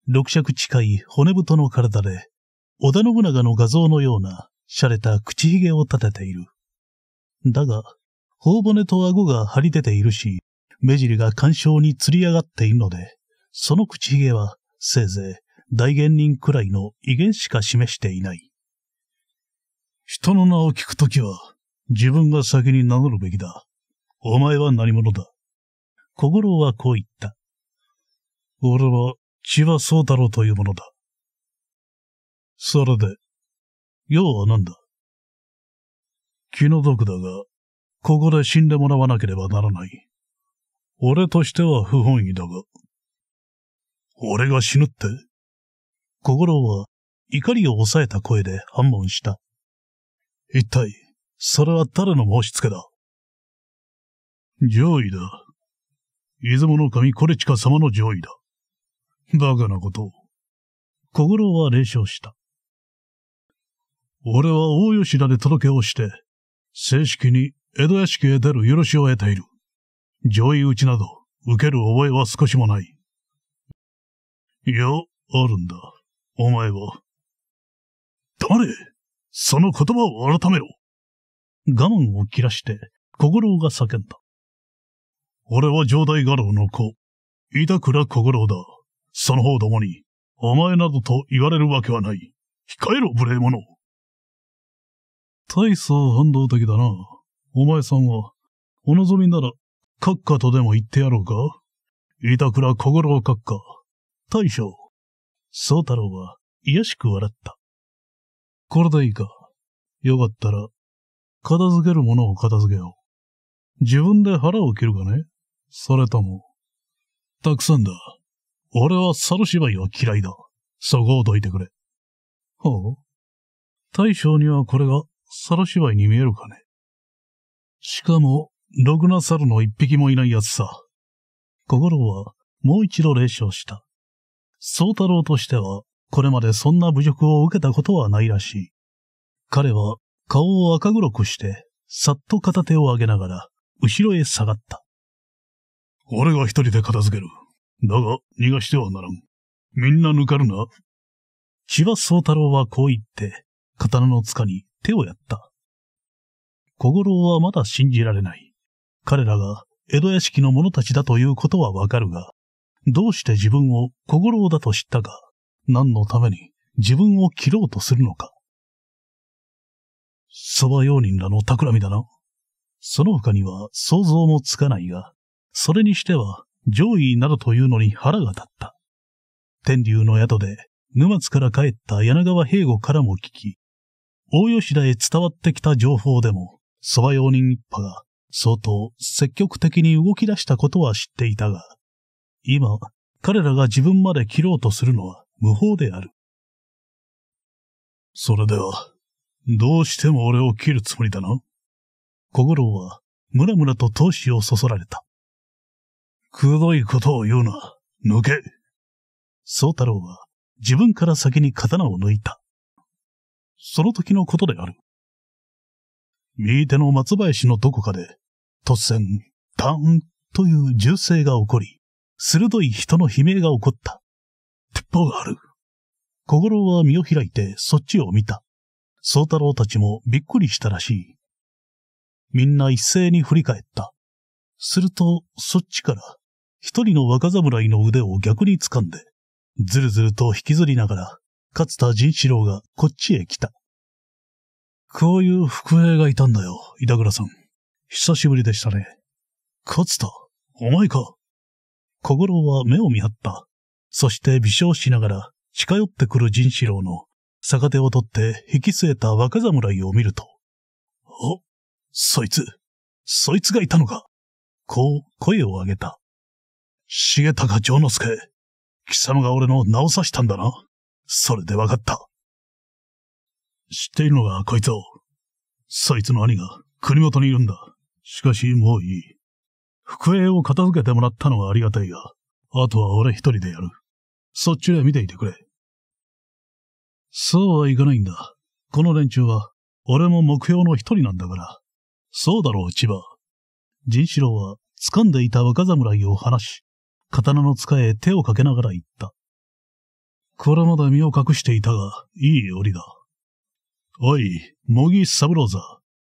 う。六尺近い骨太の体で、織田信長の画像のような、洒落た口ひげを立てている。だが、頬骨と顎が張り出ているし、目尻が干渉に釣り上がっているので、その口ひげはせいぜい大元人くらいの威厳しか示していない。人の名を聞くときは、自分が先に名乗るべきだ。お前は何者だ。小五郎はこう言った。俺は千葉宗太郎というものだ。それで、用は何だ気の毒だが、ここで死んでもらわなければならない。俺としては不本意だが。俺が死ぬって小五郎は怒りを抑えた声で反問した。一体、それは誰の申し付けだ上位だ。出雲の神コレチカ様の上位だ。バカなことを。小五郎は冷笑した。俺は大吉田で届けをして、正式に江戸屋敷へ出る許しを得ている。上位打ちなど、受ける覚えは少しもない。いや、あるんだ。お前は。黙れその言葉を改めろ我慢を切らして、小五郎が叫んだ。俺は上代画廊の子、板倉小五郎だ。その方どもに、お前などと言われるわけはない。控えろ、無礼者。大層反動的だな。お前さんは、お望みなら閣下とでも言ってやろうか板倉小五郎閣下。大将。宗太郎は、癒しく笑った。これでいいか。よかったら、片付けるものを片付けよう。自分で腹を切るかねそれとも。たくさんだ。俺は猿芝居は嫌いだ。そこをどいてくれ。ほう大将にはこれが猿芝居に見えるかねしかも、ろくな猿の一匹もいないやつさ。心はもう一度冷笑した。宗太郎としては、これまでそんな侮辱を受けたことはないらしい。彼は顔を赤黒くして、さっと片手を上げながら、後ろへ下がった。俺が一人で片付ける。だが、逃がしてはならん。みんな抜かるな。千葉宗太郎はこう言って、刀の塚に手をやった。小五郎はまだ信じられない。彼らが江戸屋敷の者たちだということはわかるが、どうして自分を小五郎だと知ったか、何のために自分を切ろうとするのか。蕎麦用人らの企みだな。その他には想像もつかないが、それにしては上位などというのに腹が立った。天竜の宿で沼津から帰った柳川兵庫からも聞き、大吉田へ伝わってきた情報でも、蕎麦用人一派が相当積極的に動き出したことは知っていたが、今、彼らが自分まで切ろうとするのは無法である。それでは、どうしても俺を切るつもりだな。小五郎は、むらむらと闘志をそそられた。くどいことを言うな。抜け。宗太郎は、自分から先に刀を抜いた。その時のことである。右手の松林のどこかで、突然、ダーンという銃声が起こり、鋭い人の悲鳴が起こった。鉄砲がある。小五郎は身を開いてそっちを見た。宗太郎たちもびっくりしたらしい。みんな一斉に振り返った。すると、そっちから、一人の若侍の腕を逆に掴んで、ずるずると引きずりながら、勝田仁志郎がこっちへ来た。こういう副兵がいたんだよ、板倉さん。久しぶりでしたね。勝田、お前か。小五郎は目を見張った。そして微笑しながら近寄ってくる仁志郎の逆手を取って引き据えた若侍を見ると、お、そいつ、そいつがいたのか。こう声を上げた。重高丈之助、貴様が俺の名を指したんだな。それで分かった。知っているのがこいつを。そいつの兄が国元にいるんだ。しかしもういい。福栄を片付けてもらったのはありがたいが、あとは俺一人でやる。そっちで見ていてくれ。そうはいかないんだ。この連中は、俺も目標の一人なんだから。そうだろう、千葉。仁四郎は掴んでいた若侍を離し、刀の使え手をかけながら言った。これまで身を隠していたが、いい折だ。おい、茂木三郎座、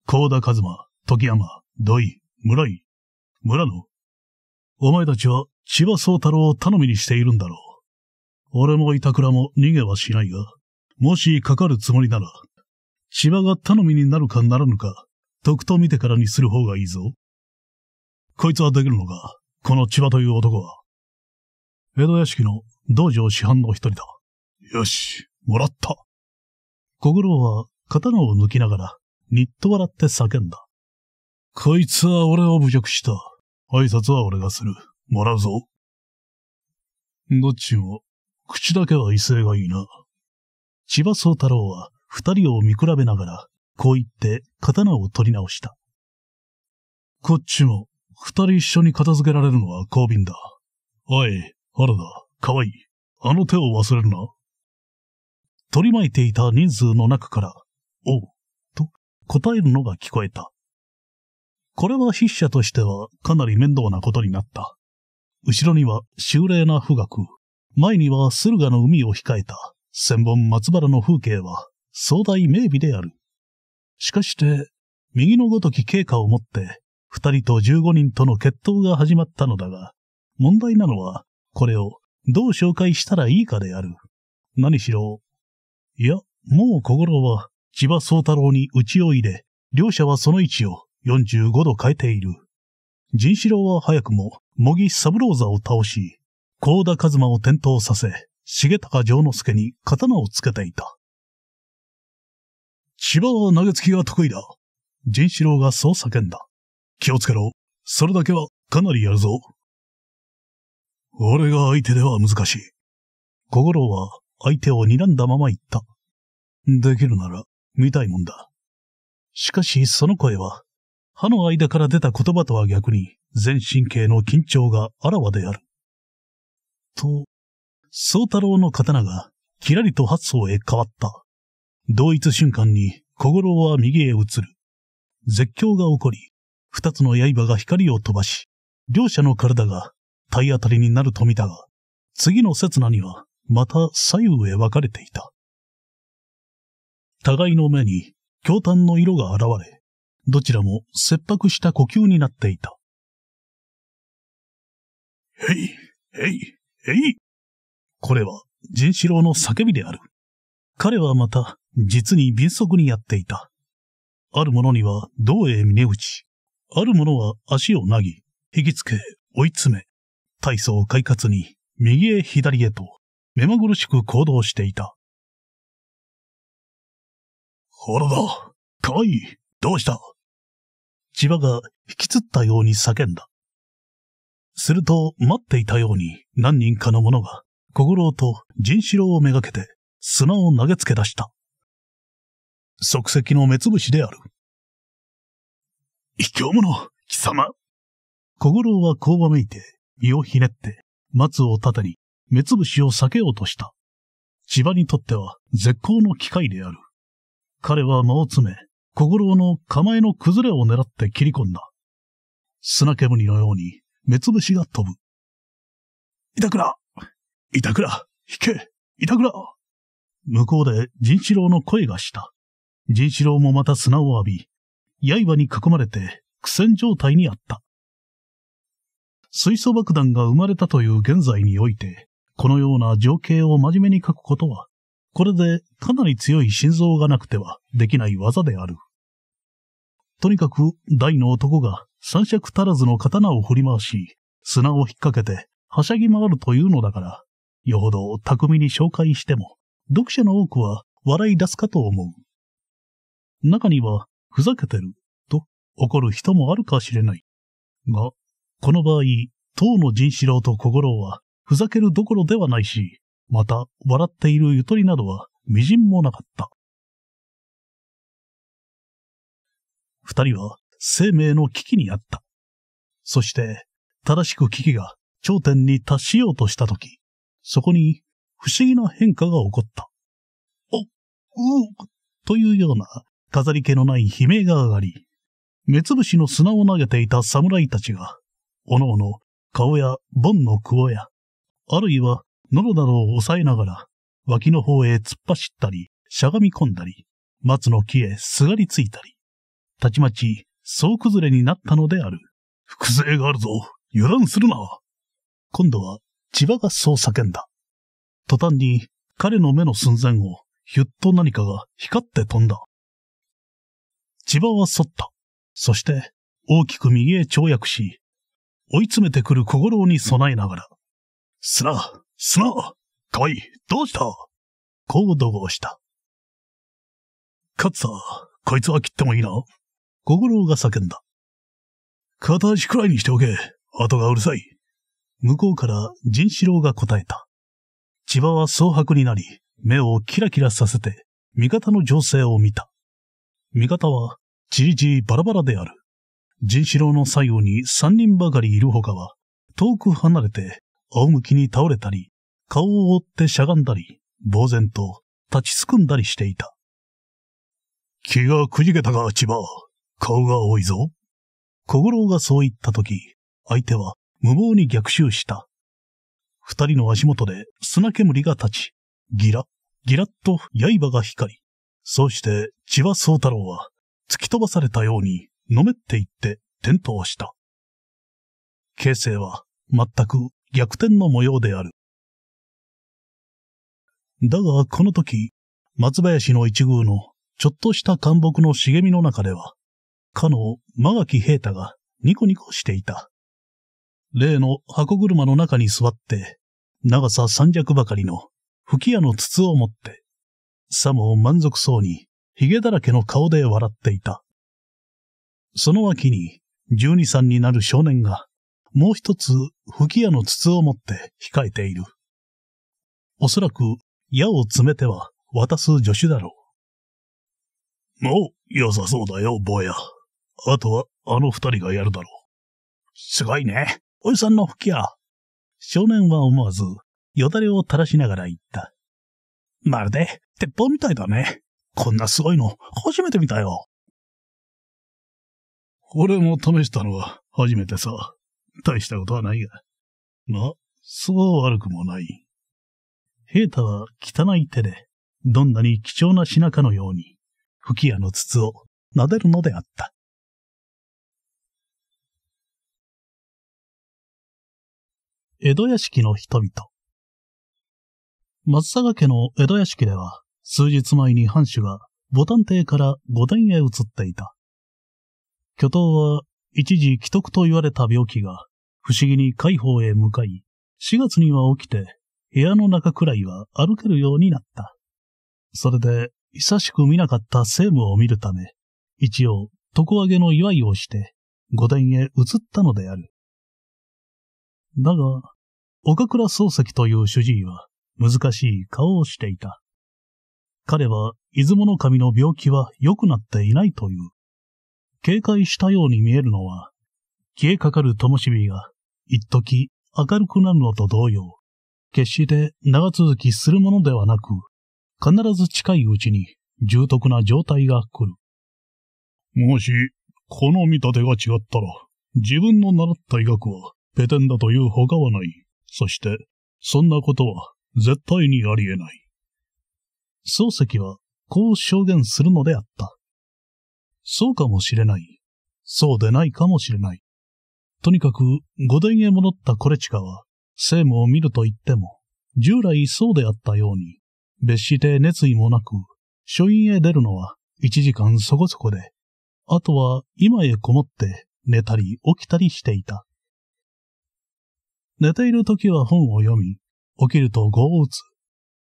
高田和馬、時山、土井、村井、村野。お前たちは千葉宗太郎を頼みにしているんだろう。俺も板倉も逃げはしないが、もしかかるつもりなら、千葉が頼みになるかならぬか、とくと見てからにする方がいいぞ。こいつはできるのか、この千葉という男は。江戸屋敷の道場師範の一人だ。よし、もらった。小五郎は刀を抜きながら、にっと笑って叫んだ。こいつは俺を侮辱した。挨拶は俺がする。もらうぞ。どっちも、口だけは威勢がいいな。千葉宗太郎は二人を見比べながら、こう言って刀を取り直した。こっちも、二人一緒に片付けられるのは交便だ。おい、原田、かわいい。あの手を忘れるな。取り巻いていた人数の中から、おう、と答えるのが聞こえた。これは筆者としてはかなり面倒なことになった。後ろには修麗な富岳、前には駿河の海を控えた千本松原の風景は壮大名美である。しかして、右のごとき経過をもって、二人と十五人との決闘が始まったのだが、問題なのは、これをどう紹介したらいいかである。何しろ、いや、もう小五郎は千葉宗太郎に内を入れ、両者はその位置を45度変えている。仁四郎は早くも、茂木三郎座を倒し、甲田一馬を転倒させ、重高丈之助に刀をつけていた。千葉は投げつきが得意だ。仁四郎がそう叫んだ。気をつけろ。それだけはかなりやるぞ。俺が相手では難しい。小五郎は相手を睨んだまま言った。できるならみたいもんだ。しかしその声は、歯の間から出た言葉とは逆に、全神経の緊張があらわである。と、宗太郎の刀が、きらりと発想へ変わった。同一瞬間に、小五郎は右へ移る。絶叫が起こり、二つの刃が光を飛ばし、両者の体が体当たりになると見たが、次の刹那には、また左右へ分かれていた。互いの目に、驚嘆の色が現れ、どちらも切迫した呼吸になっていた。へい、へい、へい。これは、仁四郎の叫びである。彼はまた、実に敏速にやっていた。ある者には、道へ峰打ち。ある者は足を投げ、引きつけ、追い詰め、体操を快活に、右へ左へと、目まぐるしく行動していた。ほらだ、かわいい、どうした千葉が引きつったように叫んだ。すると、待っていたように何人かの者が、小五郎と仁四郎をめがけて砂を投げつけ出した。即席の目つぶしである。卑怯者、貴様。小五郎はこうわめいて、身をひねって、松を盾に、目つぶしを避けようとした。千葉にとっては絶好の機会である。彼は間を詰め、小五郎の構えの崩れを狙って切り込んだ。砂煙のように、目つぶしが飛ぶ。板倉板倉引け板倉向こうで仁志郎の声がした。仁志郎もまた砂を浴び、刃に囲まれて苦戦状態にあった。水素爆弾が生まれたという現在において、このような情景を真面目に書くことはこれでかなり強い心臓がなくてはできない技である。とにかく大の男が三尺足らずの刀を振り回し、砂を引っ掛けてはしゃぎ回るというのだから、よほど巧みに紹介しても、読者の多くは笑い出すかと思う。中には、ふざけてる、と怒る人もあるかしれない。が、この場合、当の人四郎と小五郎は、ふざけるどころではないし、また、笑っているゆとりなどは、微塵もなかった。二人は、生命の危機にあった。そして、正しく危機が頂点に達しようとしたとき、そこに不思議な変化が起こった。お、うー、というような飾り気のない悲鳴が上がり、目つぶしの砂を投げていた侍たちが、おのおの顔や盆のクオや、あるいは喉などを抑えながら、脇の方へ突っ走ったり、しゃがみ込んだり、松の木へすがりついたり、たちまち、総崩れになったのである。複製があるぞ油断するな今度は、千葉がそう叫んだ。途端に、彼の目の寸前を、ひゅっと何かが光って飛んだ。千葉は反った。そして、大きく右へ跳躍し、追い詰めてくる小五郎に備えながら、すら、すな、かい、どうしたこう怒号した。勝つさ、こいつは切ってもいいな。小五郎が叫んだ。片足くらいにしておけ。後がうるさい。向こうから仁四郎が答えた。千葉は蒼白になり、目をキラキラさせて、味方の情勢を見た。味方は、じりじりバラバラである。仁四郎の左右に三人ばかりいるほかは、遠く離れて、仰向きに倒れたり、顔を覆ってしゃがんだり、呆然と立ちすくんだりしていた。気がくじけたか、千葉。顔が多いぞ。小五郎がそう言ったとき、相手は無謀に逆襲した。二人の足元で砂煙が立ち、ギラ、ギラッと刃が光り、そうして千葉宗太郎は突き飛ばされたようにのめっていって転倒した。形勢は全く逆転の模様である。だが、この時、松林の一宮のちょっとした干木の茂みの中では、かの間垣平太がニコニコしていた。例の箱車の中に座って、長さ三尺ばかりの吹き矢の筒を持って、さも満足そうに髭だらけの顔で笑っていた。その脇に十二三になる少年が、もう一つ吹き矢の筒を持って控えている。おそらく矢を詰めては渡す助手だろう。もう良さそうだよ、坊や。あとはあの二人がやるだろう。すごいね。おじさんの吹き矢。少年は思わず、よだれを垂らしながら言った。まるで、鉄砲みたいだね。こんなすごいの、初めて見たよ。俺も試したのは初めてさ。大したことはないが。まあ、そう悪くもない。平太は汚い手で、どんなに貴重な品かのように、吹き矢の筒を撫でるのであった。江戸屋敷の人々。松坂家の江戸屋敷では、数日前に藩主が牡丹邸から御殿へ移っていた。巨頭は一時既得と言われた病気が、不思議に解放へ向かい、4月には起きて部屋の中くらいは歩けるようになった。それで、久しく見なかった聖務を見るため、一応、床上げの祝いをして、御殿へ移ったのである。だが、岡倉漱石という主治医は、難しい顔をしていた。彼は、出雲の神の病気は良くなっていないという。警戒したように見えるのは、消えかかる灯火が、一時明るくなるのと同様、決して長続きするものではなく、必ず近いうちに重篤な状態が来る。もし、この見立てが違ったら、自分の習った医学はペテンだという他はない。そして、そんなことは絶対にあり得ない。漱石はこう証言するのであった。そうかもしれない。そうでないかもしれない。とにかく、五殿へ戻ったコレチカは、政務を見ると言っても、従来そうであったように、別して熱意もなく、書院へ出るのは一時間そこそこで、あとは今へこもって寝たり起きたりしていた。寝ている時は本を読み、起きると語を打つ。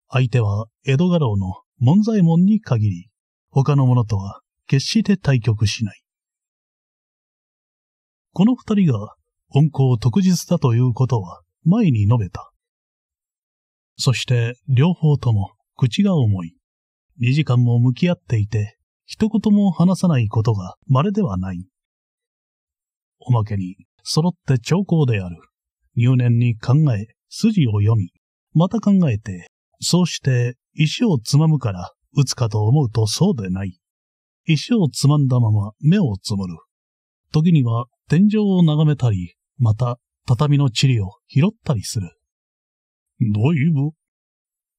相手は江戸画廊の門左衛門に限り、他の者とは決して対局しない。この二人が温厚特実だということは、前に述べた。そして両方とも口が重い。2時間も向き合っていて、一言も話さないことが稀ではない。おまけに、揃って兆候である。入念に考え、筋を読み、また考えて、そうして石をつまむから打つかと思うとそうでない。石をつまんだまま目をつむる。時には天井を眺めたり、また畳の塵を拾ったりする。だいぶ、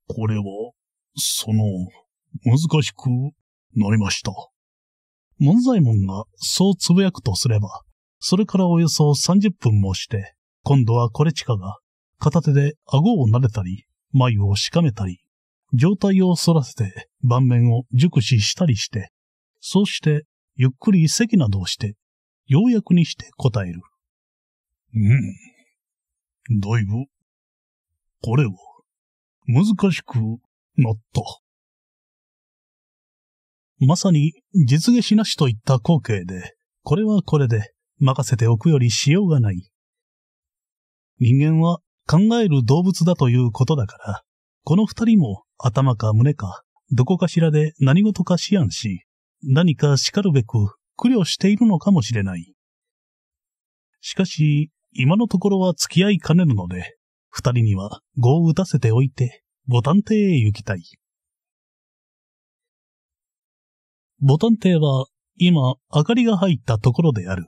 これは、その、難しくなりました。門左衛門がそうつぶやくとすれば、それからおよそ30分もして、今度はコレチカが片手で顎を撫でたり、眉をしかめたり、状態を反らせて盤面を熟視したりして、そうしてゆっくり席などをして、ようやくにして答える。うん。だいぶ、これは、難しくなった。まさに実現しなしといった光景で、これはこれで任せておくよりしようがない。人間は考える動物だということだから、この二人も頭か胸か、どこかしらで何事か思案し、何か叱るべく苦慮しているのかもしれない。しかし、今のところは付き合いかねるので、二人には語を打たせておいて、ボタン邸へ行きたい。ボタン邸は今明かりが入ったところである。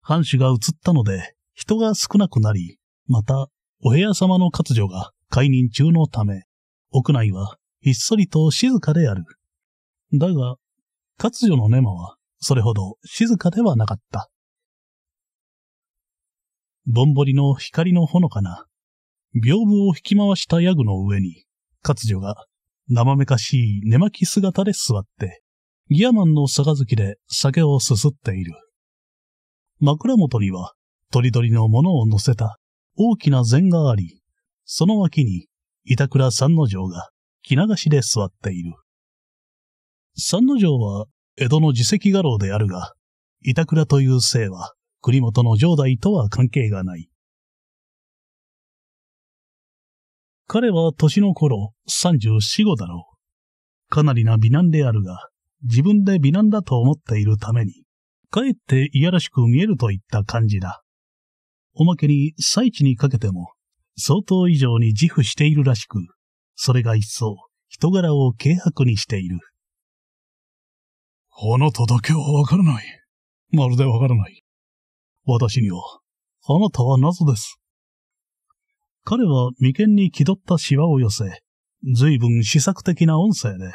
藩主が移ったので人が少なくなり、またお部屋様の活女が解任中のため、屋内はひっそりと静かである。だが、活女のネマはそれほど静かではなかった。ぼんぼりの光のほのかな、屏風を引き回したヤグの上に、活女が生めかしい寝巻き姿で座って、ギアマンの杯で酒をすすっている。枕元には、とりどりのものを乗せた大きな膳があり、その脇に板倉三之丞が着流しで座っている。三之丞は江戸の自責画廊であるが、板倉という姓は栗本の城代とは関係がない。彼は年の頃、34、5だろう。かなりな美男であるが、自分で美男だと思っているために、かえっていやらしく見えるといった感じだ。おまけに、最地にかけても、相当以上に自負しているらしく、それが一層、人柄を軽薄にしている。あなただけはわからない。まるでわからない。私には、あなたは謎です。彼は眉間に気取ったシワを寄せ、随分試作的な音声で、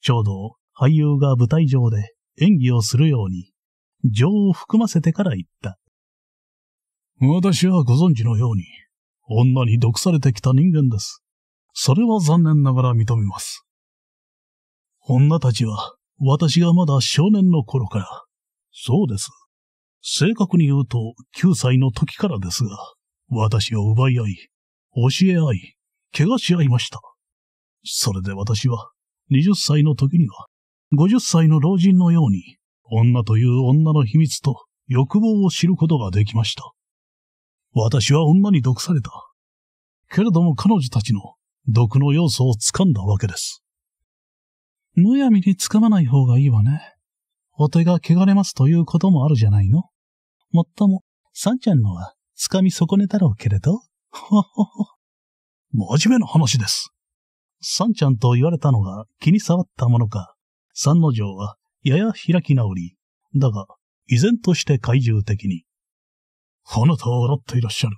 ちょうど俳優が舞台上で演技をするように、情を含ませてから言った。私はご存知のように、女に毒されてきた人間です。それは残念ながら認めます。女たちは、私がまだ少年の頃から、そうです。正確に言うと9歳の時からですが、私を奪い合い、教え合い、怪我し合いました。それで私は20歳の時には50歳の老人のように女という女の秘密と欲望を知ることができました。私は女に毒された。けれども彼女たちの毒の要素を掴んだわけです。むやみに掴まない方がいいわね。お手が汚れますということもあるじゃないのもっとも、さんちゃんのは、つかみ損ねたろうけれど。ほほほ。真面目な話です。さんちゃんと言われたのが気に障ったものか。三の城は、やや開き直り。だが、依然として怪獣的に。あなたは笑っていらっしゃる。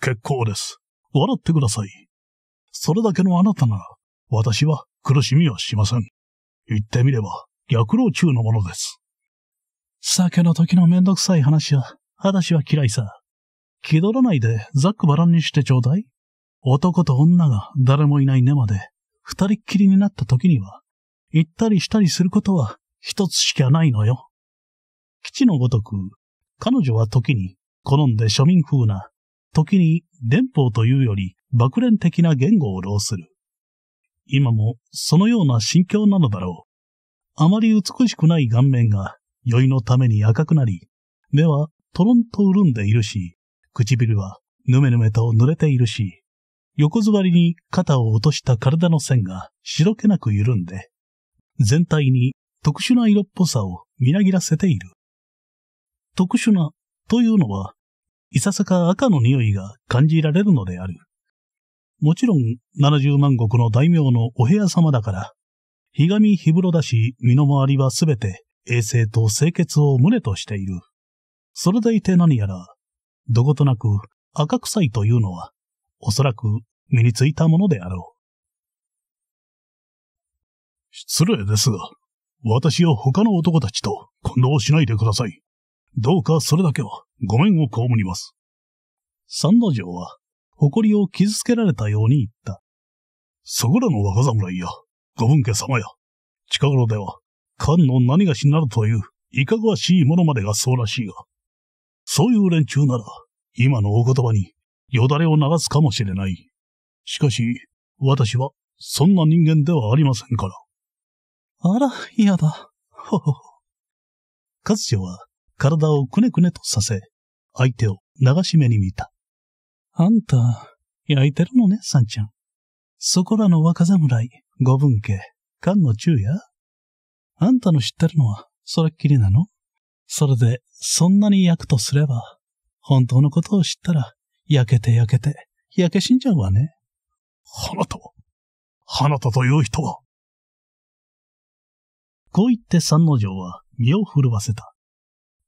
結構です。笑ってください。それだけのあなたなら、私は苦しみはしません。言ってみれば、逆老中のものです。酒の時のめんどくさい話は、私は嫌いさ。気取らないでざっくばらんにしてちょうだい。男と女が誰もいない根まで、二人っきりになった時には、行ったりしたりすることは一つしかないのよ。基地のごとく、彼女は時に好んで庶民風な、時に電報というより爆連的な言語を浪する。今もそのような心境なのだろう。あまり美しくない顔面が酔いのために赤くなり、目はトロンと潤んでいるし、唇はぬめぬめと濡れているし、横座りに肩を落とした体の線が白けなく緩んで、全体に特殊な色っぽさをみなぎらせている。特殊なというのは、いささか赤の匂いが感じられるのである。もちろん、70万石の大名のお部屋様だから、ひがみひぶろだし、身の回りはすべて衛生と清潔を旨としている。それでいて何やら、どことなく赤臭いというのは、おそらく身についたものであろう。失礼ですが、私は他の男たちと混同しないでください。どうかそれだけはごめんをこむります。三之丞は、誇りを傷つけられたように言った。そこらの若侍や、ご分家様や、近頃では官の何がしなるという、いかがわしいものまでがそうらしいが、そういう連中なら、今のお言葉に、よだれを流すかもしれない。しかし、私は、そんな人間ではありませんから。あら、嫌だ。ほほほ。かつては、体をくねくねとさせ、相手を流し目に見た。あんた、焼いてるのね、さんちゃん。そこらの若侍、ご分家、菅の中や。あんたの知ってるのは、それっきりなのそれで、そんなに焼くとすれば、本当のことを知ったら、焼けて焼けて、焼け死んじゃうわね。花あ花たという人は。こう言って三之丞は身を震わせた。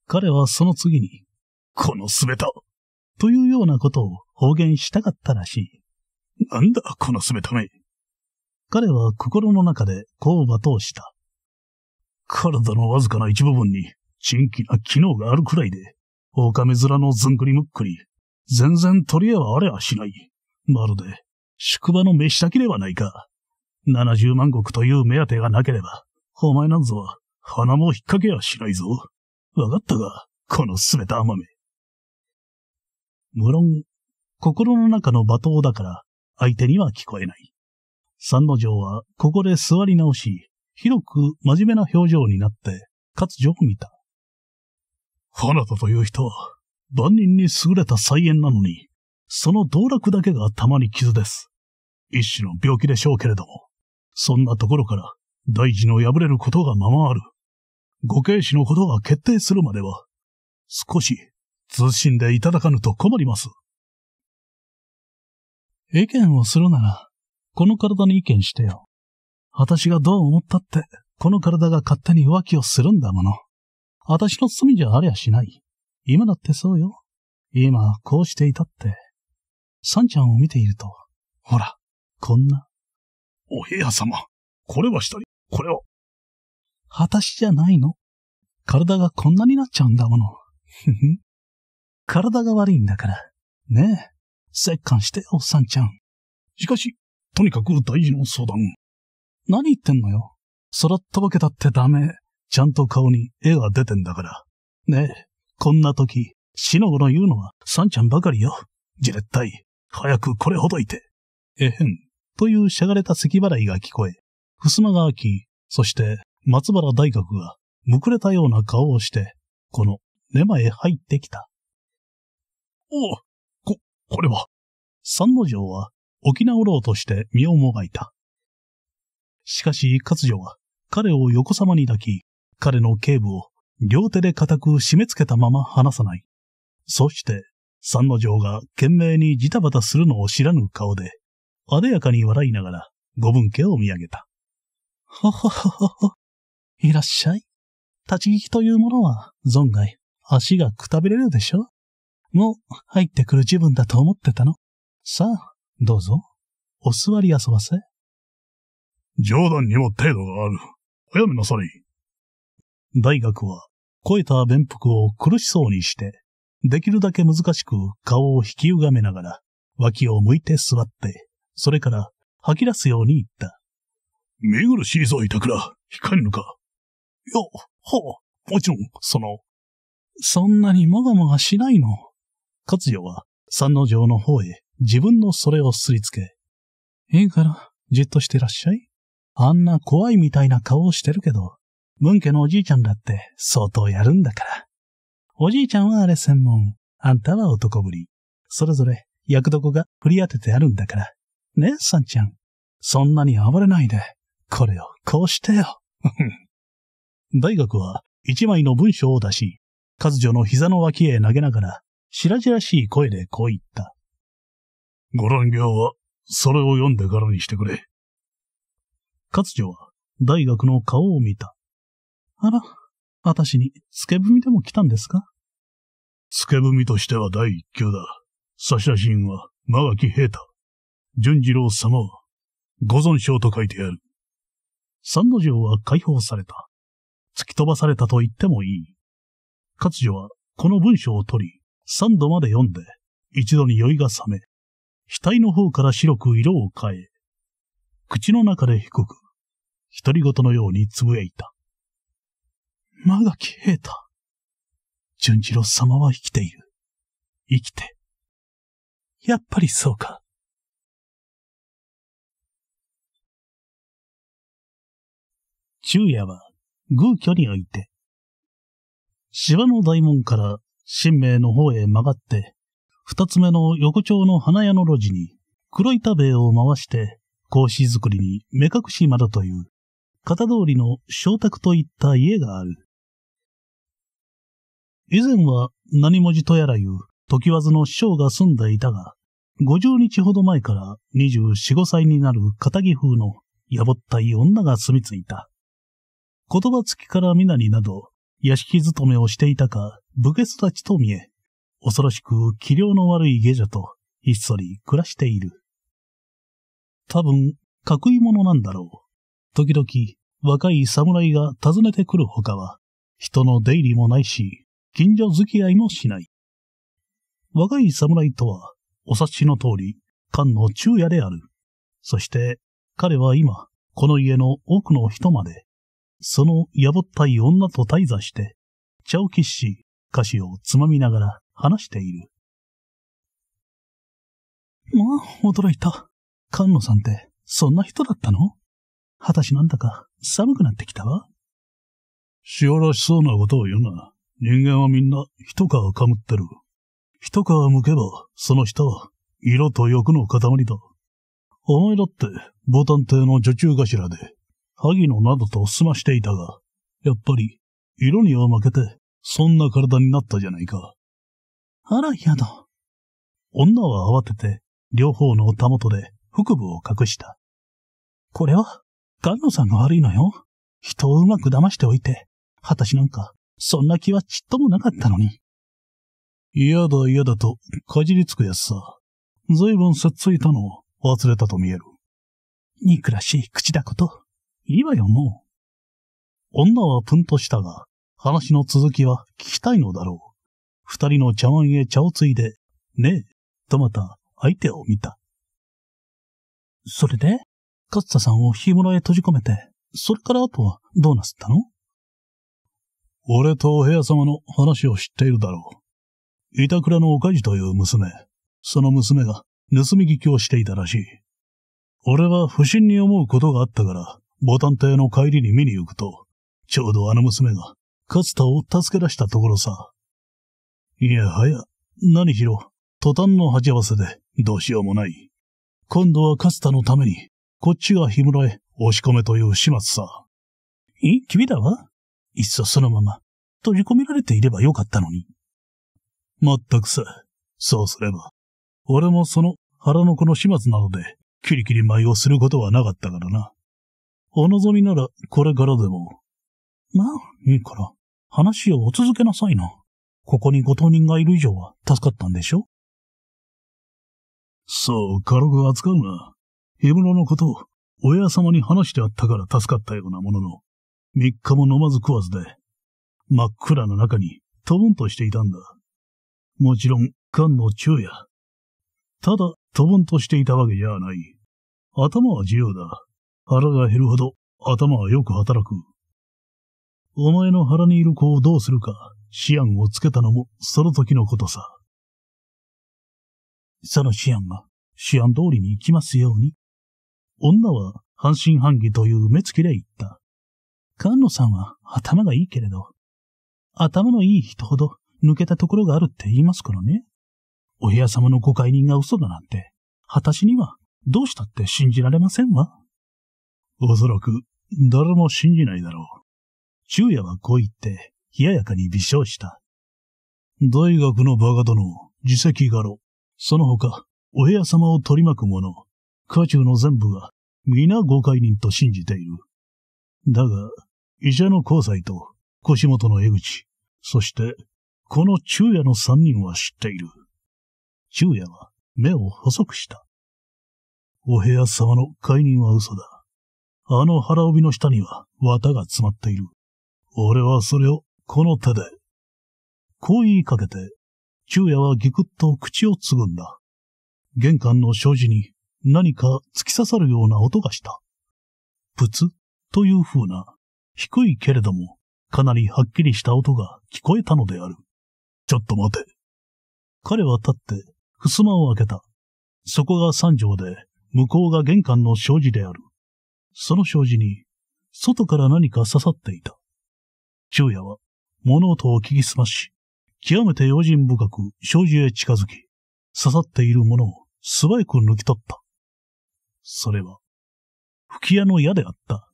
彼はその次に、このすべた、というようなことを方言したかったらしい。なんだ、このすべため。彼は心の中でこう罵倒した。体のわずかな一部分に、珍奇な機能があるくらいで、狼面のずんぐりむっくり、全然取り合われはしない。まるで、宿場の飯だけではないか。70万石という目当てがなければ、お前なんぞは鼻も引っ掛けやしないぞ。わかったが、このすべた甘め。無論、心の中の罵倒だから、相手には聞こえない。三之丞はここで座り直し、広く真面目な表情になって、かつよく見た。花田という人は、万人に優れた菜園なのに、その道楽だけがたまに傷です。一種の病気でしょうけれども、そんなところから大事の破れることがままある。ご慶死のことが決定するまでは、少し通信でいただかぬと困ります。意見をするなら、この体に意見してよ。私がどう思ったって、この体が勝手に浮気をするんだもの。私の罪じゃありゃしない。今だってそうよ。今、こうしていたって。サンちゃんを見ていると、ほら、こんな。お部屋様、これは下に、これた私じゃないの。体がこんなになっちゃうんだもの。ふふ。体が悪いんだから。ねえ。折檻しておっさんちゃん。しかし、とにかく大事な相談。何言ってんのよ。さらったぼけたってダメ。ちゃんと顔に絵が出てんだから。ねえ、こんな時、死の子の言うのはサンちゃんばかりよ。じれったい。早くこれほどいて。えへん。というしゃがれた咳払いが聞こえ、襖が開き、そして松原大学がむくれたような顔をして、この根間へ入ってきた。おこ、これは。三之丞は起き直ろうとして身をもがいた。しかしじ女は彼を横さまに抱き、彼の頸部を両手で固く締め付けたまま離さない。そして、三之丞が懸命にジタバタするのを知らぬ顔で、あでやかに笑いながら、五分家を見上げた。ほほほほほ。いらっしゃい。立ち聞きというものは、存外、足がくたびれるでしょもう、入ってくる自分だと思ってたの。さあ、どうぞ。お座り遊ばせ。冗談にも程度がある。おやめなされ。大学は、肥えた弁服を苦しそうにして、できるだけ難しく顔を引き歪がめながら、脇を向いて座って、それから吐き出すように言った。見苦しいぞ、板倉。光るぬか。いや、はあ、もちろん、その。そんなにもがもがしないの。勝也は、三の城の方へ自分のそれをすりつけ。いいから、じっとしてらっしゃい。あんな怖いみたいな顔をしてるけど、文家のおじいちゃんだって相当やるんだから。おじいちゃんはあれ専門、あんたは男ぶり。それぞれ役どこが振り当ててあるんだから。ね、さんちゃん。そんなに暴れないで、これをこうしてよ。大学は一枚の文章を出し、彼女の膝の脇へ投げながら、白々しい声でこう言った。ご覧行は、それを読んでからにしてくれ。かつ女は大学の顔を見た。あら、私に、つけ踏みでも来たんですかつけ踏みとしては第一級だ。差出人は、間垣平太。淳次郎様は、ご存証と書いてある。三之城は解放された。突き飛ばされたと言ってもいい。勝女は、この文章を取り、三度まで読んで、一度に酔いが覚め、額の方から白く色を変え、口の中で低く、独り言のようにつぶえいた。間垣平太。純次郎様は生きている。生きて。やっぱりそうか。昼夜は偶居において、芝の大門から神明の方へ曲がって、二つ目の横丁の花屋の路地に黒板塀を回して、格子作りに目隠し窓という型通りの小宅といった家がある。以前は何文字とやらいう時わずの師匠が住んでいたが、五十日ほど前から二十四五歳になる片木風のやぼったい女が住み着いた。言葉付きからみなりなど、屋敷勤めをしていたか、武家たちと見え、恐ろしく気量の悪い下女と、ひっそり暮らしている。多分、囲い者なんだろう。時々若い侍が訪ねてくるほかは、人の出入りもないし、近所付き合いもしない。若い侍とは、お察しの通り、菅の昼夜である。そして、彼は今、この家の奥の人まで、そのやぼったい女と滞在して、茶を喫し、歌詞をつまみながら話している。まあ、驚いた。菅野さんって、そんな人だったのはたしなんだか寒くなってきたわ。しおらしそうなことを言うな。人間はみんな一皮かむってる。一皮むけば、その下は、色と欲の塊だ。お前だって、ボタン邸の女中頭で、萩野などと済ましていたが、やっぱり、色には負けて、そんな体になったじゃないか。あら、やだ。女は慌てて、両方のたもとで腹部を隠した。これは菅野さんが悪いのよ。人をうまく騙しておいて、私なんか、そんな気はちっともなかったのに。嫌だ嫌だと、かじりつくやつさ。ずいぶんせっついたのを忘れたと見える。憎らしい口だこと。いいわよ、もう。女はプンとしたが、話の続きは聞きたいのだろう。二人の茶碗へ茶をついで、ねえ、とまた相手を見た。それで勝田さんを紐物へ閉じ込めて、それから後はどうなすったの俺とお部屋様の話を知っているだろう。板倉のおかじという娘、その娘が盗み聞きをしていたらしい。俺は不審に思うことがあったから、ボタン邸の帰りに見に行くと、ちょうどあの娘が、勝田を助け出したところさ。いやはや、何しろ、途端の鉢合わせで、どうしようもない。今度は勝田のために、こっちが日村へ押し込めという始末さ。え、君だわ。いっそそのまま閉じ込められていればよかったのに。まったくさ、そうすれば、俺もその腹の子の始末などで、キリキリ舞をすることはなかったからな。お望みならこれからでも。まあ、いいから、話をお続けなさいな。ここにご当人がいる以上は助かったんでしょそう、軽く扱うな。氷室のことを親様に話してあったから助かったようなものの、三日も飲まず食わずで、真っ暗の中にとぼんとしていたんだ。もちろん、缶の中や。ただ、とぼんとしていたわけじゃない。頭は自由だ。腹が減るほど頭はよく働く。お前の腹にいる子をどうするか、思案をつけたのもその時のことさ。その思案が思案通りに行きますように。女は半信半疑という目つきで言った。菅野さんは頭がいいけれど、頭のいい人ほど抜けたところがあるって言いますからね。お部屋様のご解任が嘘だなんて、私にはどうしたって信じられませんわ。おそらく、誰も信じないだろう。昼夜はこう言って、冷ややかに微笑した。大学のバカ殿、自責画廊、その他、お部屋様を取り巻く者、家中の全部が皆誤解人と信じている。だが、医者の交際と腰元の江口、そしてこの中夜の三人は知っている。中夜は目を細くした。お部屋様の解任は嘘だ。あの腹帯の下には綿が詰まっている。俺はそれをこの手で。こう言いかけて、中夜はぎくっと口をつぐんだ。玄関の障子に何か突き刺さるような音がした。プツという風な、低いけれども、かなりはっきりした音が聞こえたのである。ちょっと待て。彼は立って、襖を開けた。そこが三畳で、向こうが玄関の障子である。その障子に、外から何か刺さっていた。昼夜は、物音を聞きすまし、極めて用心深く障子へ近づき、刺さっているものを素早く抜き取った。それは、吹き屋の矢であった。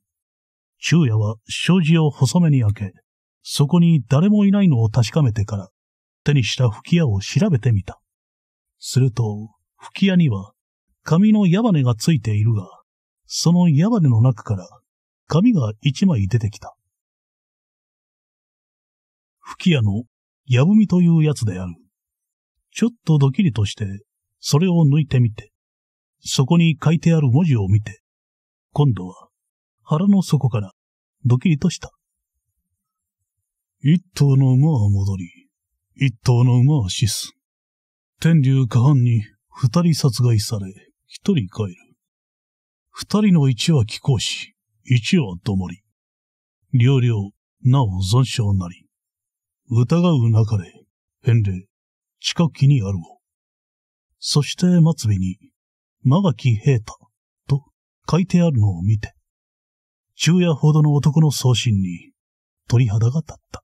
昼夜は障子を細めに開け、そこに誰もいないのを確かめてから、手にした吹き矢を調べてみた。すると、吹き矢には、紙の矢羽がついているが、その矢羽の中から、紙が一枚出てきた。吹き屋の矢踏みというやつである。ちょっとドキリとして、それを抜いてみて、そこに書いてある文字を見て、今度は腹の底からドキリとした。一頭の馬は戻り、一頭の馬は死す。天竜下半に二人殺害され、一人帰る。二人の一は寄港し、一は止まり。両両、なお存傷なり。疑うなかれ、返礼、近きにあるを。そして末尾に、間き平太と書いてあるのを見て、昼夜ほどの男の送信に鳥肌が立った。